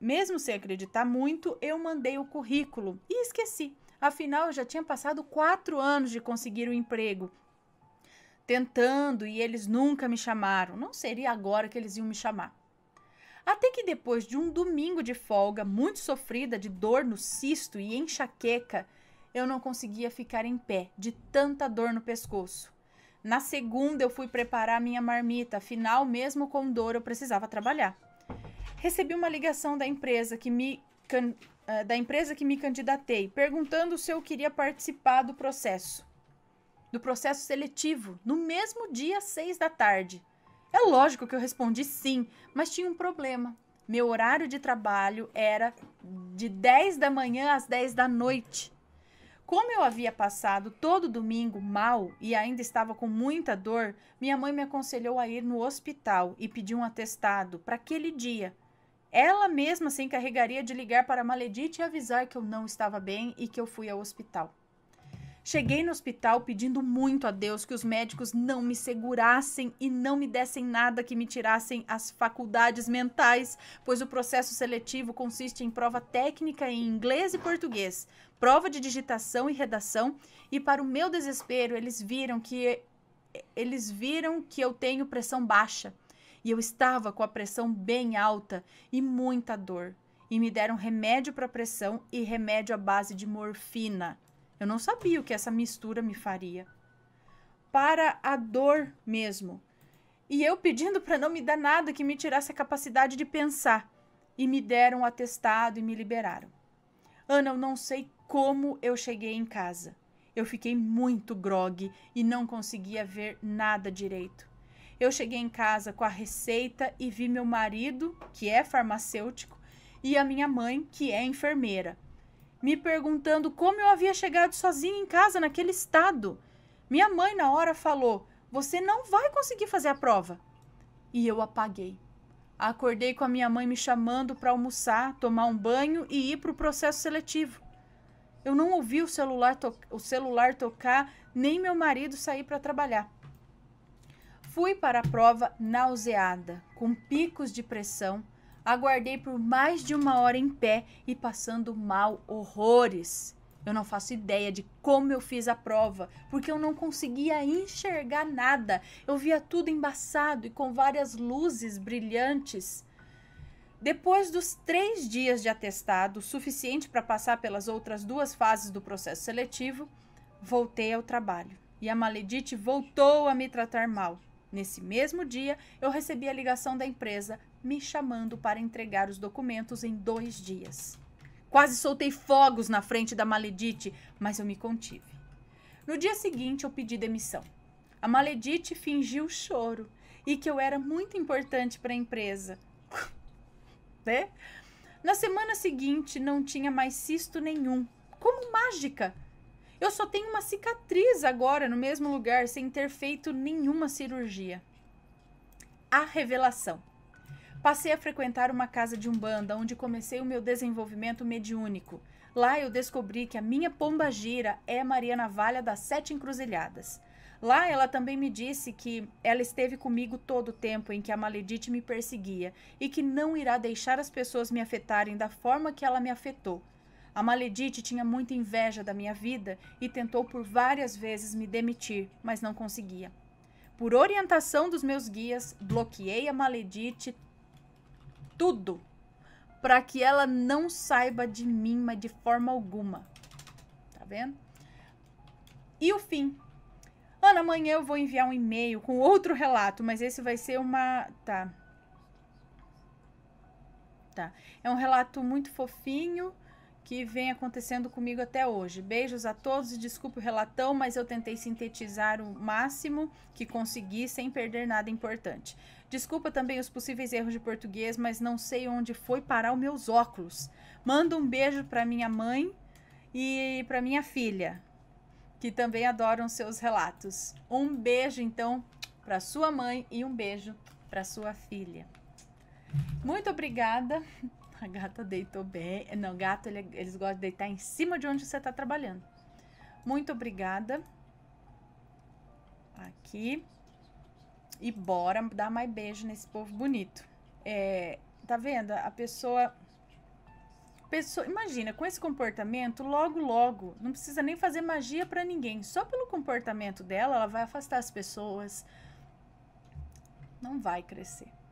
[SPEAKER 1] mesmo sem acreditar muito, eu mandei o currículo e esqueci. Afinal, eu já tinha passado quatro anos de conseguir o um emprego. Tentando e eles nunca me chamaram. Não seria agora que eles iam me chamar. Até que depois de um domingo de folga, muito sofrida de dor no cisto e enxaqueca, eu não conseguia ficar em pé de tanta dor no pescoço. Na segunda, eu fui preparar minha marmita, afinal, mesmo com dor, eu precisava trabalhar. Recebi uma ligação da empresa que me eh, da empresa que me candidatei, perguntando se eu queria participar do processo, do processo seletivo, no mesmo dia, seis da tarde. É lógico que eu respondi sim, mas tinha um problema. Meu horário de trabalho era de 10 da manhã às 10 da noite. Como eu havia passado todo domingo mal e ainda estava com muita dor, minha mãe me aconselhou a ir no hospital e pedir um atestado para aquele dia. Ela mesma se encarregaria de ligar para a Maledite e avisar que eu não estava bem e que eu fui ao hospital. Cheguei no hospital pedindo muito a Deus que os médicos não me segurassem e não me dessem nada que me tirassem as faculdades mentais, pois o processo seletivo consiste em prova técnica em inglês e português, prova de digitação e redação, e para o meu desespero, eles viram que eles viram que eu tenho pressão baixa e eu estava com a pressão bem alta e muita dor. E me deram remédio para pressão e remédio à base de morfina. Eu não sabia o que essa mistura me faria. Para a dor mesmo. E eu pedindo para não me dar nada que me tirasse a capacidade de pensar. E me deram o um atestado e me liberaram. Ana, eu não sei como eu cheguei em casa. Eu fiquei muito grogue e não conseguia ver nada direito. Eu cheguei em casa com a receita e vi meu marido, que é farmacêutico, e a minha mãe, que é enfermeira me perguntando como eu havia chegado sozinha em casa naquele estado. Minha mãe, na hora, falou: Você não vai conseguir fazer a prova. E eu apaguei. Acordei com a minha mãe me chamando para almoçar, tomar um banho e ir para o processo seletivo. Eu não ouvi o celular, o celular tocar, nem meu marido sair para trabalhar. Fui para a prova nauseada, com picos de pressão Aguardei por mais de uma hora em pé e passando mal horrores. Eu não faço ideia de como eu fiz a prova, porque eu não conseguia enxergar nada. Eu via tudo embaçado e com várias luzes brilhantes. Depois dos três dias de atestado, suficiente para passar pelas outras duas fases do processo seletivo, voltei ao trabalho. E a Maledite voltou a me tratar mal. Nesse mesmo dia, eu recebi a ligação da empresa me chamando para entregar os documentos em dois dias. Quase soltei fogos na frente da Maledite, mas eu me contive. No dia seguinte, eu pedi demissão. A Maledite fingiu choro e que eu era muito importante para a empresa. né? Na semana seguinte, não tinha mais cisto nenhum. Como mágica! Eu só tenho uma cicatriz agora no mesmo lugar, sem ter feito nenhuma cirurgia. A revelação. Passei a frequentar uma casa de umbanda, onde comecei o meu desenvolvimento mediúnico. Lá eu descobri que a minha pomba gira é Maria Navalha das Sete Encruzilhadas. Lá ela também me disse que ela esteve comigo todo o tempo em que a maledite me perseguia e que não irá deixar as pessoas me afetarem da forma que ela me afetou. A maledite tinha muita inveja da minha vida e tentou por várias vezes me demitir, mas não conseguia. Por orientação dos meus guias, bloqueei a maledite tudo para que ela não saiba de mim, mas de forma alguma. Tá vendo? E o fim. Ana, amanhã eu vou enviar um e-mail com outro relato, mas esse vai ser uma. Tá. Tá. É um relato muito fofinho que vem acontecendo comigo até hoje. Beijos a todos e desculpe o relatão, mas eu tentei sintetizar o máximo que consegui sem perder nada importante. Desculpa também os possíveis erros de português, mas não sei onde foi parar os meus óculos. Manda um beijo para minha mãe e para minha filha, que também adoram seus relatos. Um beijo então para sua mãe e um beijo para sua filha. Muito obrigada. A gata deitou bem. Não, gato, ele, é, eles gostam de deitar em cima de onde você está trabalhando. Muito obrigada. Aqui. E bora dar mais beijo nesse povo bonito. É, tá vendo? A pessoa. Pessoa, imagina, com esse comportamento, logo, logo, não precisa nem fazer magia para ninguém. Só pelo comportamento dela, ela vai afastar as pessoas. Não vai crescer.